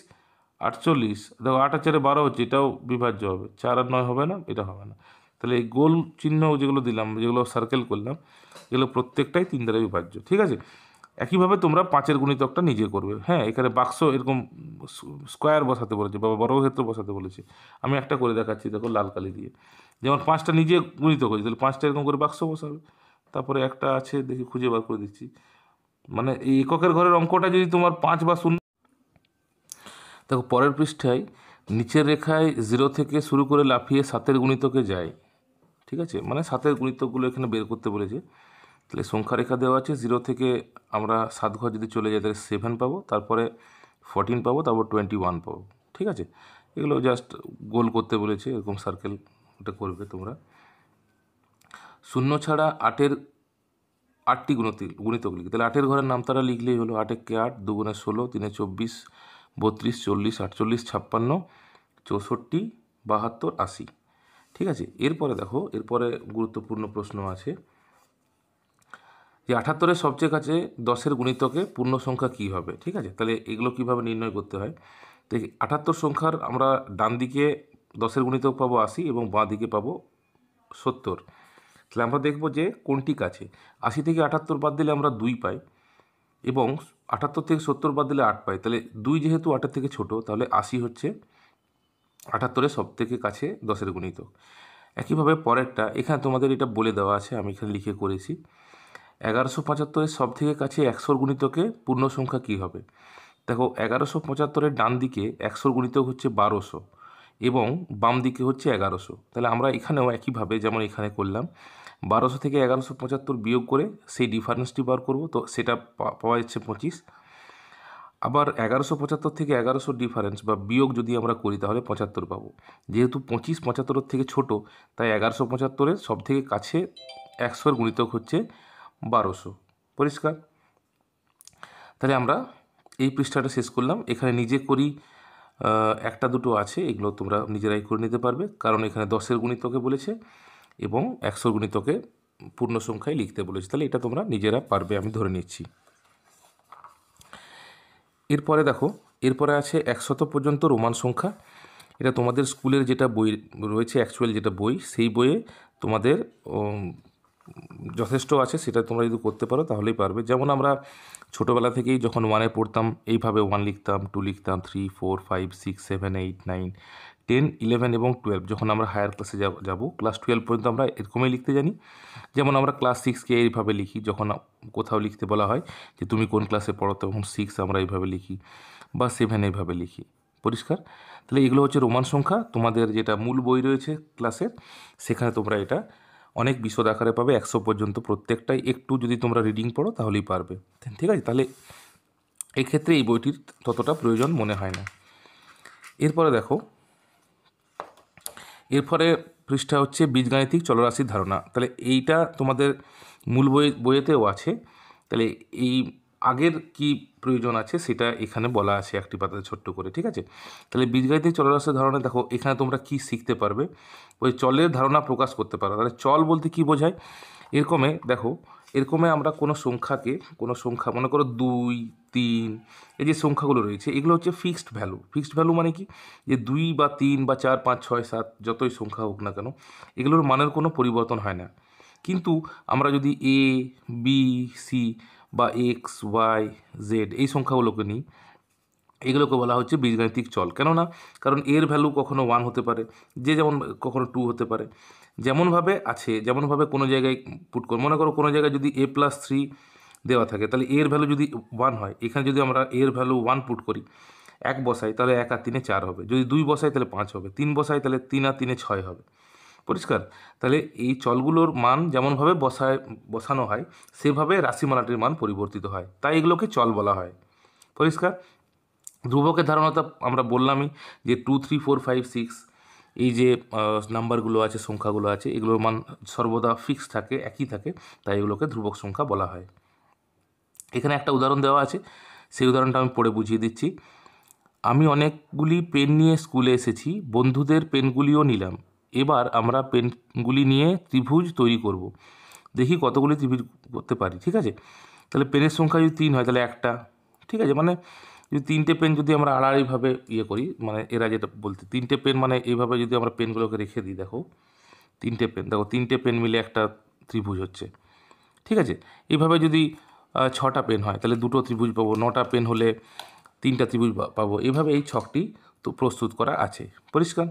আটচল্লিশ দেখো আট আর চারে বারো হচ্ছে এটাও বিভাজ্য হবে চার আর নয় হবে না এটা হবে না তাহলে এই গোল চিহ্ন যেগুলো দিলাম যেগুলো সার্কেল করলাম এগুলো প্রত্যেকটাই তিন দ্বারা বিভাজ্য ঠিক আছে একইভাবে তোমরা পাঁচের গুণিতকটা নিজে করবে হ্যাঁ এখানে বাক্স এরকম স্কোয়ার বসাতে বলেছে বা বর্গক্ষেত্র বসাতে বলেছে আমি একটা করে দেখাচ্ছি দেখো লাল কালি দিয়ে যেমন পাঁচটা নিজে গুণিত করেছি তাহলে পাঁচটা এরকম করে বাক্স বসাবে তারপরে একটা আছে দেখি খুঁজে বার করে দিচ্ছি মানে এই এককের ঘরের অঙ্কটা যদি তোমার পাঁচ বা শূন্য দেখো পরের পৃষ্ঠায় নিচের রেখায় জিরো থেকে শুরু করে লাফিয়ে সাতের গুণিতকে যায় ঠিক আছে মানে সাতের গুণিতকগুলো এখানে বের করতে বলেছে তাহলে সংখ্যা রেখা দেওয়া আছে জিরো থেকে আমরা সাত ঘর যদি চলে যাই তাহলে সেভেন পাবো তারপরে ফোরটিন পাবো তারপর টোয়েন্টি ওয়ান পাবো ঠিক আছে এগুলো জাস্ট গোল করতে বলেছে এরকম সার্কেল ওটা করবে তোমরা শূন্য ছাড়া আটের আটটি গুণতি গুণিতক লিখি তাহলে আটের ঘরের নাম তারা লিখলেই হলো কে আট দুগুণে ষোলো তিনে চব্বিশ বত্রিশ চল্লিশ আটচল্লিশ ছাপ্পান্ন চৌষট্টি বাহাত্তর আশি ঠিক আছে এরপরে দেখো এরপরে গুরুত্বপূর্ণ প্রশ্ন আছে যে আঠাত্তরের সবচেয়ে কাছে দশের গুণিতকে পূর্ণ সংখ্যা কী হবে ঠিক আছে তাহলে এগুলো কীভাবে নির্ণয় করতে হয় দেখি আঠাত্তর সংখ্যার আমরা ডান দিকে দশের গুণিতক পাবো আশি এবং বাঁ দিকে পাবো সত্তর তাহলে আমরা দেখব যে কোনটি কাছে আশি থেকে আটাত্তর বাদ দিলে আমরা দুই পাই এবং আটাত্তর থেকে সত্তর বাদ দিলে আট পাই তাহলে দুই যেহেতু আটের থেকে ছোট তাহলে আশি হচ্ছে আটাত্তরের সব থেকে কাছে দশের গুণিত একইভাবে পরেরটা এখানে তোমাদের এটা বলে দেওয়া আছে আমি এখানে লিখে করেছি এগারোশো পঁচাত্তরের সব থেকে কাছে একশোর গুণিতকে পূর্ণ সংখ্যা কী হবে দেখো এগারোশো পঁচাত্তরের ডান দিকে একশোর গুণিতক হচ্ছে বারোশো এবং বাম দিকে হচ্ছে এগারোশো তাহলে আমরা এখানেও একইভাবে যেমন এখানে করলাম বারোশো থেকে এগারোশো পঁচাত্তর বিয়োগ করে সেই ডিফারেন্সটি বার করব তো সেটা পাওয়া যাচ্ছে পঁচিশ আবার এগারোশো পঁচাত্তর থেকে এগারোশো ডিফারেন্স বা বিয়োগ যদি আমরা করি তাহলে পঁচাত্তর পাবো যেহেতু পঁচিশ পঁচাত্তরের থেকে ছোট তাই এগারোশো পঁচাত্তরের সব থেকে কাছে একশোর গুণিতক হচ্ছে বারোশো পরিষ্কার তাহলে আমরা এই পৃষ্ঠাটা শেষ করলাম এখানে নিজে করি একটা দুটো আছে এগুলো তোমরা নিজেরাই করে নিতে পারবে কারণ এখানে দশের গুণিতকে বলেছে এবং একশো গুণিতকে পূর্ণ সংখ্যায় লিখতে বলেছি তাহলে এটা তোমরা নিজেরা পারবে আমি ধরে নিচ্ছি এরপরে দেখো এরপরে আছে একশত পর্যন্ত রোমান সংখ্যা এটা তোমাদের স্কুলের যেটা বই রয়েছে অ্যাকচুয়াল যেটা বই সেই বইয়ে তোমাদের যথেষ্ট আছে সেটা তোমরা যদি করতে পারো তাহলেই পারবে যেমন আমরা ছোটোবেলা থেকেই যখন ওয়ানে পড়তাম এইভাবে ওয়ান লিখতাম টু লিখতাম three four five six seven eight nine ten eleven এবং টুয়েলভ যখন আমরা হায়ার ক্লাসে যাব ক্লাস টুয়েলভ পর্যন্ত আমরা এরকমই লিখতে জানি যেমন আমরা ক্লাস সিক্সকে এইভাবে লিখি যখন কোথাও লিখতে বলা হয় যে তুমি কোন ক্লাসে পড়ো তখন সিক্স আমরা এইভাবে লিখি বা সেভেন এইভাবে লিখি পরিষ্কার তাহলে এগুলো হচ্ছে রোমান সংখ্যা তোমাদের যেটা মূল বই রয়েছে ক্লাসের সেখানে তোমরা এটা অনেক বিশদ আকারে পাবে একশো পর্যন্ত প্রত্যেকটাই একটু যদি তোমরা রিডিং পড়ো তাহলেই পারবে ঠিক আছে তাহলে এক্ষেত্রে এই বইটির ততটা প্রয়োজন মনে হয় না এরপরে দেখো এরপরে পৃষ্ঠা হচ্ছে বীজগাণিতিক চলরাশির ধারণা তাহলে এইটা তোমাদের মূল বই বইয়েতেও আছে তাহলে এই আগের কি প্রয়োজন আছে সেটা এখানে বলা আছে একটি পাতাতে ছোট্ট করে ঠিক আছে তাহলে বীজগাণিতিক চলরাশির ধারণা দেখো এখানে তোমরা কি শিখতে পারবে ওই চলের ধারণা প্রকাশ করতে পারো তাহলে চল বলতে কি বোঝায় এরকমে দেখো এরকমে আমরা কোনো সংখ্যাকে কোনো সংখ্যা মনে করো দুই তিন এই যে সংখ্যাগুলো রয়েছে এগুলো হচ্ছে ফিক্সড ভ্যালু ফিক্সড ভ্যালু মানে কি যে দুই বা তিন বা চার পাঁচ ছয় সাত যতই সংখ্যা হোক না কেন এগুলোর মানের কোনো পরিবর্তন হয় না কিন্তু আমরা যদি এ বি সি বা এক্স ওয়াই জেড এই সংখ্যাগুলোকে নিই এগুলোকে বলা হচ্ছে বীজগাণিতিক চল কেননা কারণ এর ভ্যালু কখনো ওয়ান হতে পারে যে যেমন কখনো টু হতে পারে যেমনভাবে আছে যেমনভাবে কোনো জায়গায় পুট কর মনে করো কোনো জায়গায় যদি এ প্লাস থ্রি দেওয়া থাকে তাহলে এর ভ্যালু যদি ওয়ান হয় এখানে যদি আমরা এর ভ্যালু ওয়ান পুট করি এক বসাই তাহলে এক আর তিনে চার হবে যদি দুই বসাই তাহলে পাঁচ হবে তিন বসাই তাহলে তিন আর তিনে ছয় হবে পরিষ্কার তাহলে এই চলগুলোর মান যেমনভাবে বসায় বসানো হয় সেভাবে রাশিমালাটির মান পরিবর্তিত হয় তাই এগুলোকে চল বলা হয় পরিষ্কার ধ্রুবকের ধারণাটা আমরা বললামই যে two three four five six এই যে নাম্বারগুলো আছে সংখ্যাগুলো আছে এগুলোর মান সর্বদা ফিক্স থাকে একই থাকে তাই এগুলোকে ধ্রুবক সংখ্যা বলা হয় এখানে একটা উদাহরণ দেওয়া আছে সেই উদাহরণটা আমি পড়ে বুঝিয়ে দিচ্ছি আমি অনেকগুলি পেন নিয়ে স্কুলে এসেছি বন্ধুদের পেনগুলিও নিলাম এবার আমরা পেনগুলি নিয়ে ত্রিভুজ তৈরি করব। দেখি কতগুলি ত্রিভুজ করতে পারি ঠিক আছে তাহলে পেনের সংখ্যা যদি তিন হয় তাহলে একটা ঠিক আছে মানে যদি তিনটে পেন যদি আমরা আড়াআড়িভাবে ইয়ে করি মানে এরা যেটা বলতে তিনটে পেন মানে এইভাবে যদি আমরা পেনগুলোকে রেখে দিই দেখো তিনটে পেন দেখো তিনটে পেন মিলে একটা ত্রিভুজ হচ্ছে ঠিক আছে এইভাবে যদি ছটা পেন হয় তাহলে দুটো ত্রিভুজ পাবো নটা পেন হলে তিনটা ত্রিভুজ পাবো এইভাবে এই ছকটি তো প্রস্তুত করা আছে পরিষ্কার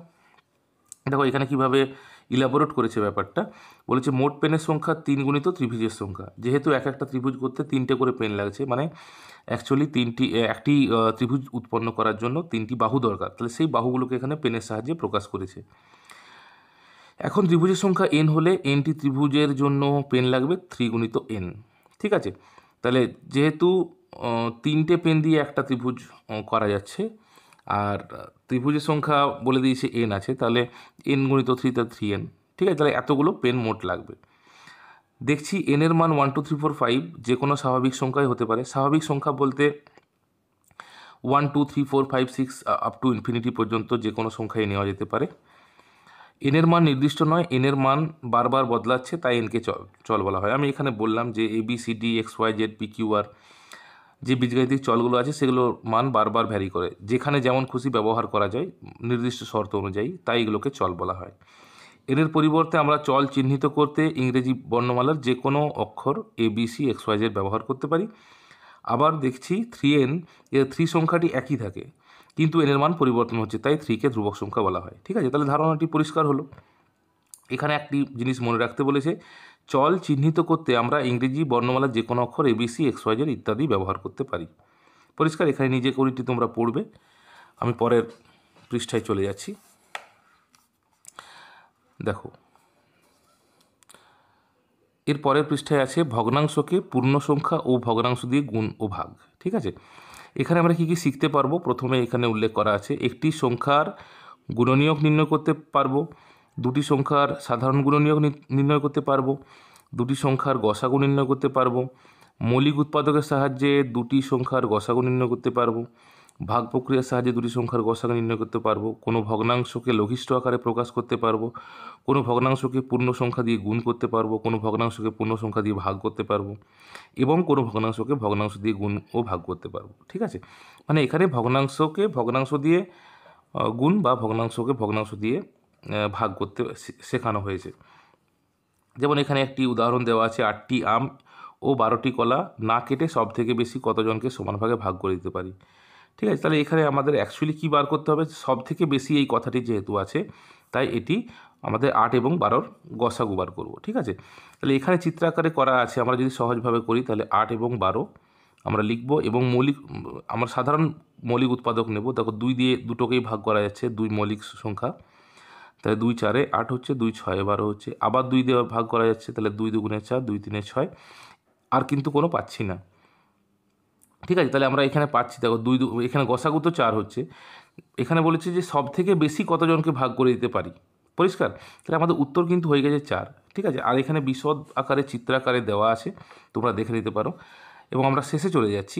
দেখো এখানে কিভাবে ইলাবোরেট করেছে ব্যাপারটা বলেছে মোট পেনের সংখ্যা তিন গুণিত ত্রিভুজের সংখ্যা যেহেতু এক একটা ত্রিভুজ করতে তিনটে করে পেন লাগছে মানে অ্যাকচুয়ালি তিনটি একটি ত্রিভুজ উৎপন্ন করার জন্য তিনটি বাহু দরকার তাহলে সেই বাহুগুলোকে এখানে পেনের সাহায্যে প্রকাশ করেছে এখন ত্রিভুজের সংখ্যা এন হলে এনটি ত্রিভুজের জন্য পেন লাগবে থ্রি গুণিত এন ঠিক আছে তাহলে যেহেতু তিনটে পেন দিয়ে একটা ত্রিভুজ করা যাচ্ছে আর ত্রিভুজের সংখ্যা বলে দিয়েছে এন আছে তাহলে এন গণিত থ্রি তা থ্রি এন ঠিক আছে তাহলে এতগুলো পেন মোট লাগবে দেখছি এনের মান one two three four five যে কোনো স্বাভাবিক সংখ্যাই হতে পারে স্বাভাবিক সংখ্যা বলতে one two three four five six up to infinity পর্যন্ত যে কোনো সংখ্যাই নেওয়া যেতে পারে এনের মান নির্দিষ্ট নয় এনের মান বারবার বদলাচ্ছে তাই এনকে চল চল বলা হয় আমি এখানে বললাম যে A B C D X Y Z P Q R যে বীজগাণিতিক চলগুলো আছে সেগুলোর মান বারবার ভ্যারি করে যেখানে যেমন খুশি ব্যবহার করা যায় নির্দিষ্ট শর্ত অনুযায়ী তাই এগুলোকে চল বলা হয় এদের পরিবর্তে আমরা চল চিহ্নিত করতে ইংরেজি বর্ণমালার যে কোনো অক্ষর A B C X Y Z ব্যবহার করতে পারি আবার দেখছি থ্রি এন এর থ্রি সংখ্যাটি একই থাকে কিন্তু এনের মান পরিবর্তন হচ্ছে তাই থ্রিকে ধ্রুবক সংখ্যা বলা হয় ঠিক আছে তাহলে ধারণাটি পরিষ্কার হলো এখানে একটি জিনিস মনে রাখতে বলেছে চল চিহ্নিত করতে আমরা ইংরেজি বর্ণমালা যে কোনো অক্ষর এবিসি এক্সওয়াইজের ইত্যাদি ব্যবহার করতে পারি পরিষ্কার এখানে নিজে করিটি তোমরা পড়বে আমি পরের পৃষ্ঠায় চলে যাচ্ছি দেখো এর পরের পৃষ্ঠায় আছে ভগ্নাংশকে পূর্ণ সংখ্যা ও ভগ্নাংশ দিয়ে গুণ ও ভাগ ঠিক আছে এখানে আমরা কি কি শিখতে পারবো প্রথমে এখানে উল্লেখ করা আছে একটি সংখ্যার গুণনীয়ক নির্ণয় করতে পারবো দুটি সংখ্যার সাধারণ গুণনীয়ক নির্ণয় করতে পারব দুটি সংখ্যার গসাগু নির্ণয় করতে পারব মৌলিক উৎপাদকের সাহায্যে দুটি সংখ্যার গসাগু নির্ণয় করতে পারবো ভাগ প্রক্রিয়ার সাহায্যে দুটি সংখ্যার গসাগু নির্ণয় করতে পারব কোনো ভগ্নাংশকে লঘিষ্ঠ আকারে প্রকাশ করতে পারবো কোনো ভগ্নাংশকে পূর্ণ সংখ্যা দিয়ে গুণ করতে পারব কোনো ভগ্নাংশকে পূর্ণ সংখ্যা দিয়ে ভাগ করতে পারবো এবং কোনো ভগ্নাংশকে ভগ্নাংশ দিয়ে গুণ ও ভাগ করতে পারব ঠিক আছে মানে এখানে ভগ্নাংশকে ভগ্নাংশ দিয়ে গুণ বা ভগ্নাংশকে ভগ্নাংশ দিয়ে ভাগ করতে শেখানো হয়েছে যেমন এখানে একটি উদাহরণ দেওয়া আছে আটটি আম ও বারোটি কলা না কেটে সব থেকে বেশি কতজনকে সমানভাগে ভাগ করে দিতে পারি ঠিক আছে তাহলে এখানে আমাদের অ্যাকচুয়ালি কী বার করতে হবে সব থেকে বেশি এই কথাটি যেহেতু আছে তাই এটি আমাদের আট এবং বারোর গসাগু বার করব ঠিক আছে তাহলে এখানে চিত্রাকারে করা আছে আমরা যদি সহজভাবে করি তাহলে আট এবং বারো আমরা লিখব এবং মৌলিক আমরা সাধারণ মৌলিক উৎপাদক নেব দেখো দুই দিয়ে দুটোকেই ভাগ করা যাচ্ছে দুই মৌলিক সংখ্যা তাহলে দুই চারে আট হচ্ছে দুই ছয় বারো হচ্ছে আবার দুই দিয়ে ভাগ করা যাচ্ছে তাহলে দুই দুগুণে চার দুই তিনে ছয় আর কিন্তু কোনো পাচ্ছি না ঠিক আছে তাহলে আমরা এখানে পাচ্ছি দেখো দুই এখানে গসাগু তো চার হচ্ছে এখানে বলেছে যে সব থেকে বেশি কতজনকে ভাগ করে দিতে পারি পরিষ্কার তাহলে আমাদের উত্তর কিন্তু হয়ে গেছে চার ঠিক আছে আর এখানে বিশদ আকারে চিত্রাকারে দেওয়া আছে তোমরা দেখে নিতে পারো এবং আমরা শেষে চলে যাচ্ছি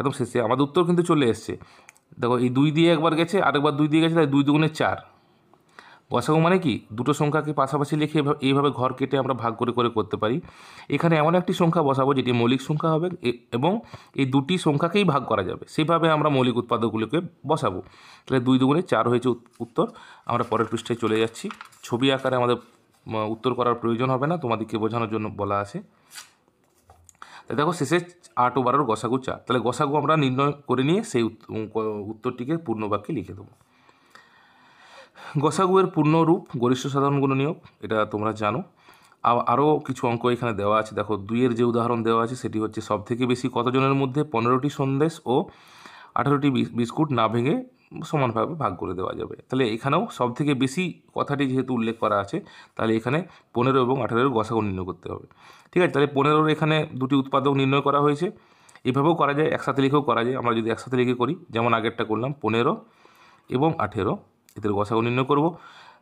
একদম শেষে আমাদের উত্তর কিন্তু চলে এসছে দেখো এই দুই দিয়ে একবার গেছে আরেকবার দুই দিয়ে গেছে তাই দুই দুগুণে চার গসাগু মানে কি দুটো সংখ্যাকে পাশাপাশি লিখে এইভাবে ঘর কেটে আমরা ভাগ করে করে করতে পারি এখানে এমন একটি সংখ্যা বসাবো যেটি মৌলিক সংখ্যা হবে এবং এই দুটি সংখ্যাকেই ভাগ করা যাবে সেভাবে আমরা মৌলিক উৎপাদকগুলোকে বসাবো তাহলে দুই দুগুণে চার হয়েছে উত্তর আমরা পরের পৃষ্ঠে চলে যাচ্ছি ছবি আকারে আমাদের উত্তর করার প্রয়োজন হবে না তোমাদেরকে বোঝানোর জন্য বলা আছে দেখো শেষে আট ও বারোর গসাগু চার তাহলে গসাগু আমরা নির্ণয় করে নিয়ে সেই উত্তরটিকে পূর্ণবাক্যে লিখে দেবো গসাগুয়ের পূর্ণরূপ গরিষ্ঠ সাধারণ গুণনীয়ক এটা তোমরা জানো আরও কিছু অঙ্ক এখানে দেওয়া আছে দেখো দুইয়ের যে উদাহরণ দেওয়া আছে সেটি হচ্ছে সব থেকে বেশি কতজনের মধ্যে পনেরোটি সন্দেশ ও আঠারোটি বিস্কুট না ভেঙে সমানভাবে ভাগ করে দেওয়া যাবে তাহলে এখানেও সব থেকে বেশি কথাটি যেহেতু উল্লেখ করা আছে তাহলে এখানে পনেরো এবং আঠারোর গসাগু নির্ণয় করতে হবে ঠিক আছে তাহলে পনেরোর এখানে দুটি উৎপাদক নির্ণয় করা হয়েছে এভাবেও করা যায় একসাথে লিখেও করা যায় আমরা যদি একসাথে লিখে করি যেমন আগেরটা করলাম পনেরো এবং আঠেরো এদের গসাগু নির্ণয় করব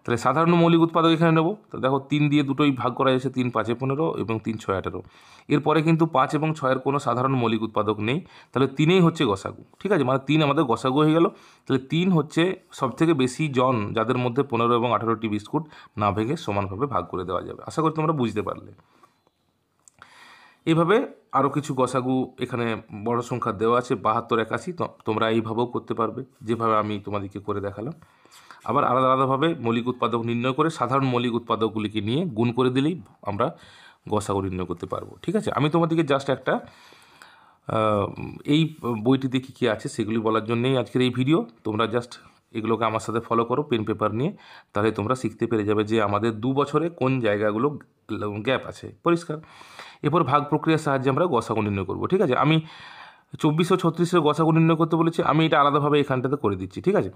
তাহলে সাধারণ মৌলিক উৎপাদক এখানে নেব তো দেখো তিন দিয়ে দুটোই ভাগ করা যাচ্ছে তিন পাঁচে পনেরো এবং তিন ছয় আঠেরো এরপরে কিন্তু পাঁচ এবং ছয়ের কোনো সাধারণ মৌলিক উৎপাদক নেই তাহলে তিনেই হচ্ছে গসাগু ঠিক আছে মানে তিন আমাদের গসাগু হয়ে গেল তাহলে তিন হচ্ছে সবথেকে বেশি জন যাদের মধ্যে পনেরো এবং আঠারোটি বিস্কুট না ভেঙে সমানভাবে ভাগ করে দেওয়া যাবে আশা করি তোমরা বুঝতে পারলে এভাবে আরও কিছু গসাগু এখানে বড় সংখ্যা দেওয়া আছে বাহাত্তর একাশি তোমরা এইভাবেও করতে পারবে যেভাবে আমি তোমাদেরকে করে দেখালাম আবার আলাদা আলাদাভাবে মৌলিক উৎপাদক নির্ণয় করে সাধারণ মৌলিক উৎপাদকগুলিকে নিয়ে গুণ করে দিলেই আমরা গসাগু নির্ণয় করতে পারবো ঠিক আছে আমি তোমাদেরকে জাস্ট একটা এই বইটিতে কী কী আছে সেগুলি বলার জন্যেই আজকের এই ভিডিও তোমরা জাস্ট এগুলোকে আমার সাথে ফলো করো পেন পেপার নিয়ে তাহলে তোমরা শিখতে পেরে যাবে যে আমাদের দু বছরে কোন জায়গাগুলো গ্যাপ আছে পরিষ্কার এরপর ভাগ প্রক্রিয়ার সাহায্যে আমরা গসাগু নির্ণয় করবো ঠিক আছে আমি চব্বিশশো ছত্রিশের গসাগু নির্ণয় করতে বলেছি আমি এটা আলাদাভাবে এখানটাতে করে দিচ্ছি ঠিক আছে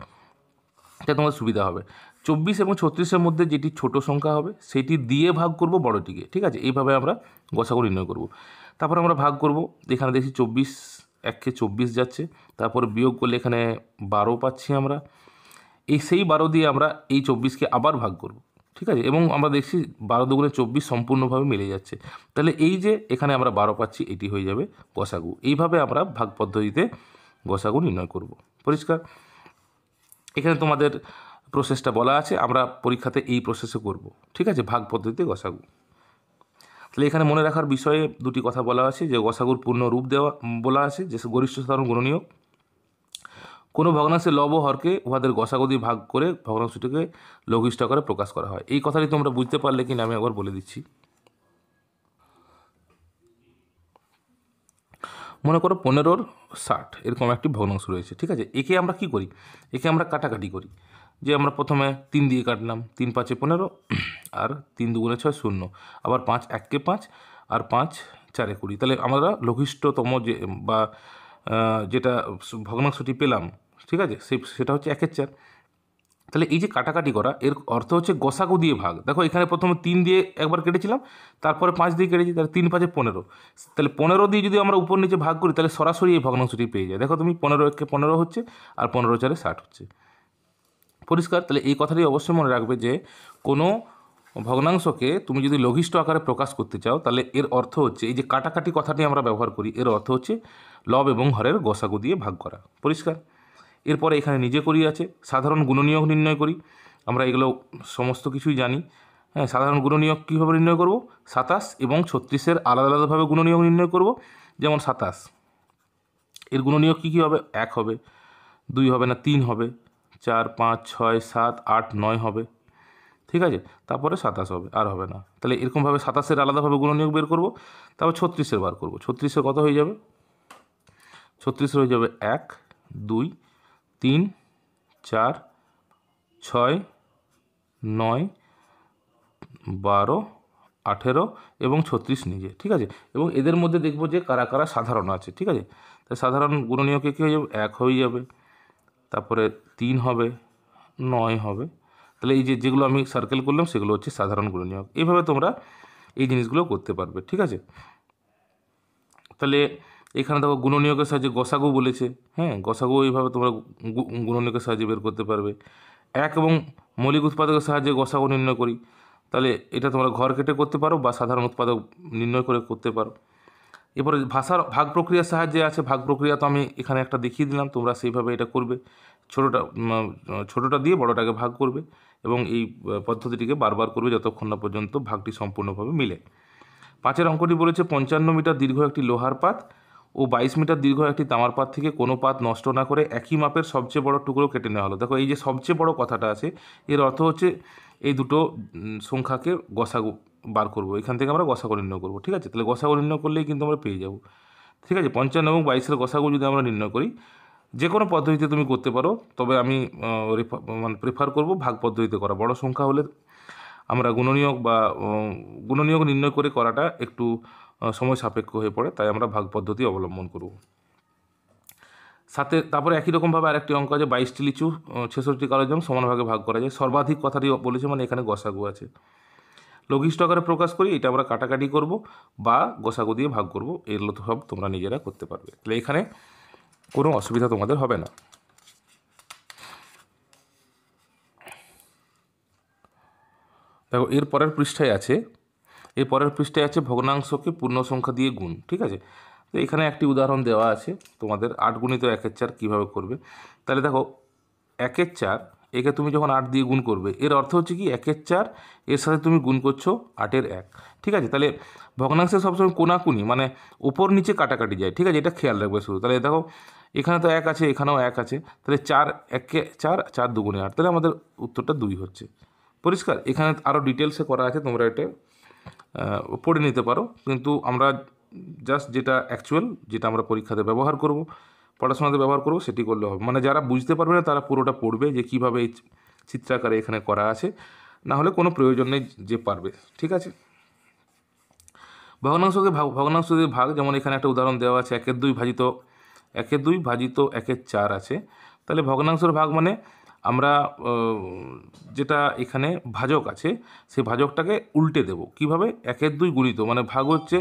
এটা তোমার সুবিধা হবে চব্বিশ এবং ছত্রিশের মধ্যে যেটি ছোট সংখ্যা হবে সেটি দিয়ে ভাগ করব বড়টিকে ঠিক আছে এইভাবে আমরা গসাগু নির্ণয় করব তারপর আমরা ভাগ করব এখানে দেখি চব্বিশ একে চব্বিশ যাচ্ছে তারপর বিয়োগ করলে এখানে বারো পাচ্ছি আমরা এই সেই বারো দিয়ে আমরা এই চব্বিশকে আবার ভাগ করব ঠিক আছে এবং আমরা দেখছি বারো দুগুণে চব্বিশ সম্পূর্ণভাবে মিলে যাচ্ছে তাহলে এই যে এখানে আমরা বারো পাচ্ছি এটি হয়ে যাবে গসাগু এইভাবে আমরা ভাগ পদ্ধতিতে গসাগু নির্ণয় করব পরিষ্কার এখানে তোমাদের প্রসেসটা বলা আছে আমরা পরীক্ষাতে এই প্রসেসে করব ঠিক আছে ভাগ পদ্ধতিতে গসাগু তাহলে এখানে মনে রাখার বিষয়ে দুটি কথা বলা আছে যে গসাগুর পূর্ণ রূপ দেওয়া বলা আছে যে গরিষ্ঠ সাধারণ গুণনীয় কোনো ভগ্নাংশের লব হরকে উহাদের গসাগদি ভাগ করে ভগ্নাংশটিকে লঘিষ্ঠ করে প্রকাশ করা হয় এই কথাটি তোমরা বুঝতে পারলে কিনা আমি একবার বলে দিচ্ছি মনে করো পনেরোর ষাট এরকম একটি ভগ্নাংশ রয়েছে ঠিক আছে একে আমরা কি করি একে আমরা কাটাকাটি করি যে আমরা প্রথমে তিন দিয়ে কাটলাম তিন পাঁচে পনেরো আর তিন দুগুণে ছয় শূন্য আবার পাঁচ এককে পাঁচ আর পাঁচ চারে কুড়ি তাহলে আমরা লঘিষ্ঠতম যে বা যেটা ভগ্নাংশটি পেলাম ঠিক আছে সেই সেটা হচ্ছে একের চার তাহলে এই যে কাটাকাটি করা এর অর্থ হচ্ছে গোসাগু দিয়ে ভাগ দেখো এখানে প্রথমে তিন দিয়ে একবার কেটেছিলাম তারপরে পাঁচ দিয়ে কেটেছি তাহলে তিন পাঁচে পনেরো তাহলে পনেরো দিয়ে যদি আমরা উপর নিচে ভাগ করি তাহলে সরাসরি এই ভগ্নাংশটি পেয়ে যায় দেখো তুমি পনেরো একে পনেরো হচ্ছে আর পনেরো চারে ষাট হচ্ছে পরিষ্কার তাহলে এই কথাটি অবশ্যই মনে রাখবে যে কোনো ভগ্নাংশকে তুমি যদি লঘিষ্ঠ আকারে প্রকাশ করতে চাও তাহলে এর অর্থ হচ্ছে এই যে কাটাকাটি কথাটি আমরা ব্যবহার করি এর অর্থ হচ্ছে লব এবং হরের গসাগু দিয়ে ভাগ করা পরিষ্কার এরপরে এখানে নিজে করি আছে সাধারণ গুণনীয়ক নির্ণয় করি আমরা এগুলো সমস্ত কিছুই জানি হ্যাঁ সাধারণ গুণনীয়ক কীভাবে নির্ণয় করব সাতাশ এবং ছত্রিশের আলাদা আলাদাভাবে গুণনীয়ক নির্ণয় করব যেমন সাতাশ এর গুণনীয়ক কী কী হবে এক হবে দুই হবে না তিন হবে চার পাঁচ ছয় সাত আট নয় হবে ঠিক আছে তারপরে সাতাশ হবে আর হবে না তাহলে এরকমভাবে সাতাশের আলাদাভাবে গুণনীয়ক বের করব তারপর ছত্রিশের বার করব ছত্রিশের কত হয়ে যাবে ছত্রিশের হয়ে যাবে এক দুই তিন চার ছয় নয় বারো আঠেরো এবং ছত্রিশ নিজে ঠিক আছে এবং এদের মধ্যে দেখব যে কারা কারা সাধারণ আছে ঠিক আছে তাই সাধারণ গুণনীয়কে কী হয়ে যাবে এক হয়ে যাবে তারপরে তিন হবে নয় হবে তাহলে এই যে যেগুলো আমি সার্কেল করলাম সেগুলো হচ্ছে সাধারণ গুণনীয়ক এইভাবে তোমরা এই জিনিসগুলো করতে পারবে ঠিক আছে তাহলে এখানে দেখো গুণনীয়কের সাহায্যে গসাগু বলেছে হ্যাঁ গসাগু এইভাবে তোমরা গুণনীয়কের সাহায্যে বের করতে পারবে এক এবং মৌলিক উৎপাদকের সাহায্যে গসাগু নির্ণয় করি তাহলে এটা তোমরা ঘর কেটে করতে পারো বা সাধারণ উৎপাদক নির্ণয় করে করতে পারো এরপরে ভাষার ভাগ প্রক্রিয়ার সাহায্যে আছে ভাগ প্রক্রিয়া তো আমি এখানে একটা দেখিয়ে দিলাম তোমরা সেইভাবে এটা করবে ছোটোটা ছোটোটা দিয়ে বড়টাকে ভাগ করবে এবং এই পদ্ধতিটিকে বারবার করবে যতক্ষণ না পর্যন্ত ভাগটি সম্পূর্ণভাবে মিলে পাঁচের অঙ্কটি বলেছে পঞ্চান্ন মিটার দীর্ঘ একটি লোহার পাত ও বাইশ মিটার দীর্ঘ একটি তামার পাত থেকে কোনো পাত নষ্ট না করে একই মাপের সবচেয়ে বড় টুকরো কেটে নেওয়া হলো দেখো এই যে সবচেয়ে বড় কথাটা আছে এর অর্থ হচ্ছে এই দুটো সংখ্যাকে গসা বার করব এখান থেকে আমরা গসাগু নির্ণয় করবো ঠিক আছে তাহলে গসাগু নির্ণয় করলেই কিন্তু আমরা পেয়ে যাবো ঠিক আছে পঞ্চান্ন এবং বাইশের গসাগু যদি আমরা নির্ণয় করি যে কোনো পদ্ধতিতে তুমি করতে পারো তবে আমি মানে প্রেফার করবো ভাগ পদ্ধতিতে করা বড় সংখ্যা হলে আমরা গুণনীয়ক বা গুণনীয়ক নির্ণয় করে করাটা একটু সময় সাপেক্ষ হয়ে পড়ে তাই আমরা ভাগ পদ্ধতি অবলম্বন করব সাথে তারপরে একই রকমভাবে আরেকটি অঙ্ক আছে বাইশটি লিচু ছেষট্টি কালো সমান ভাগে ভাগ করা যায় সর্বাধিক কথাটি বলেছে মানে এখানে গসাগু আছে লঘিষ্ঠ আকারে প্রকাশ করি এটা আমরা কাটাকাটি করব বা গোসাগু দিয়ে ভাগ করব এগুলো তো সব তোমরা নিজেরা করতে পারবে তাহলে এখানে কোনো অসুবিধা তোমাদের হবে না দেখো এর পরের পৃষ্ঠায় আছে এর পরের পৃষ্ঠে আছে ভগ্নাংশকে পূর্ণ সংখ্যা দিয়ে গুণ ঠিক আছে তো এখানে একটি উদাহরণ দেওয়া আছে তোমাদের আট গুণিত একের চার কীভাবে করবে তাহলে দেখো একের চার একে তুমি যখন আট দিয়ে গুণ করবে এর অর্থ হচ্ছে কি একের চার এর সাথে তুমি গুণ করছো আটের এক ঠিক আছে তাহলে ভগ্নাংশে সবসময় কোনাকুনি মানে ওপর নিচে কাটাকাটি যায় ঠিক আছে এটা খেয়াল রাখবে শুধু তাহলে দেখো এখানে তো এক আছে এখানেও এক আছে তাহলে চার একে চার চার দুগুণে আট তাহলে আমাদের উত্তরটা দুই হচ্ছে পরিষ্কার এখানে আরও ডিটেলসে করা আছে তোমরা এটা পড়ে নিতে পারো কিন্তু আমরা জাস্ট যেটা অ্যাকচুয়াল যেটা আমরা পরীক্ষাতে ব্যবহার করব পড়াশোনাতে ব্যবহার করব সেটি করলে হবে মানে যারা বুঝতে পারবে না তারা পুরোটা পড়বে যে কীভাবে এই চিত্রাকারে এখানে করা আছে না হলে কোনো প্রয়োজন নেই যে পারবে ঠিক আছে ভগ্নাংশকে ভাগ ভগ্নাংশ যদি ভাগ যেমন এখানে একটা উদাহরণ দেওয়া আছে একের দুই ভাজিত একের দুই ভাজিত একের চার আছে তাহলে ভগ্নাংশের ভাগ মানে আমরা যেটা এখানে ভাজক আছে সেই ভাজকটাকে উল্টে দেব কিভাবে একের দুই গুণিত মানে ভাগ হচ্ছে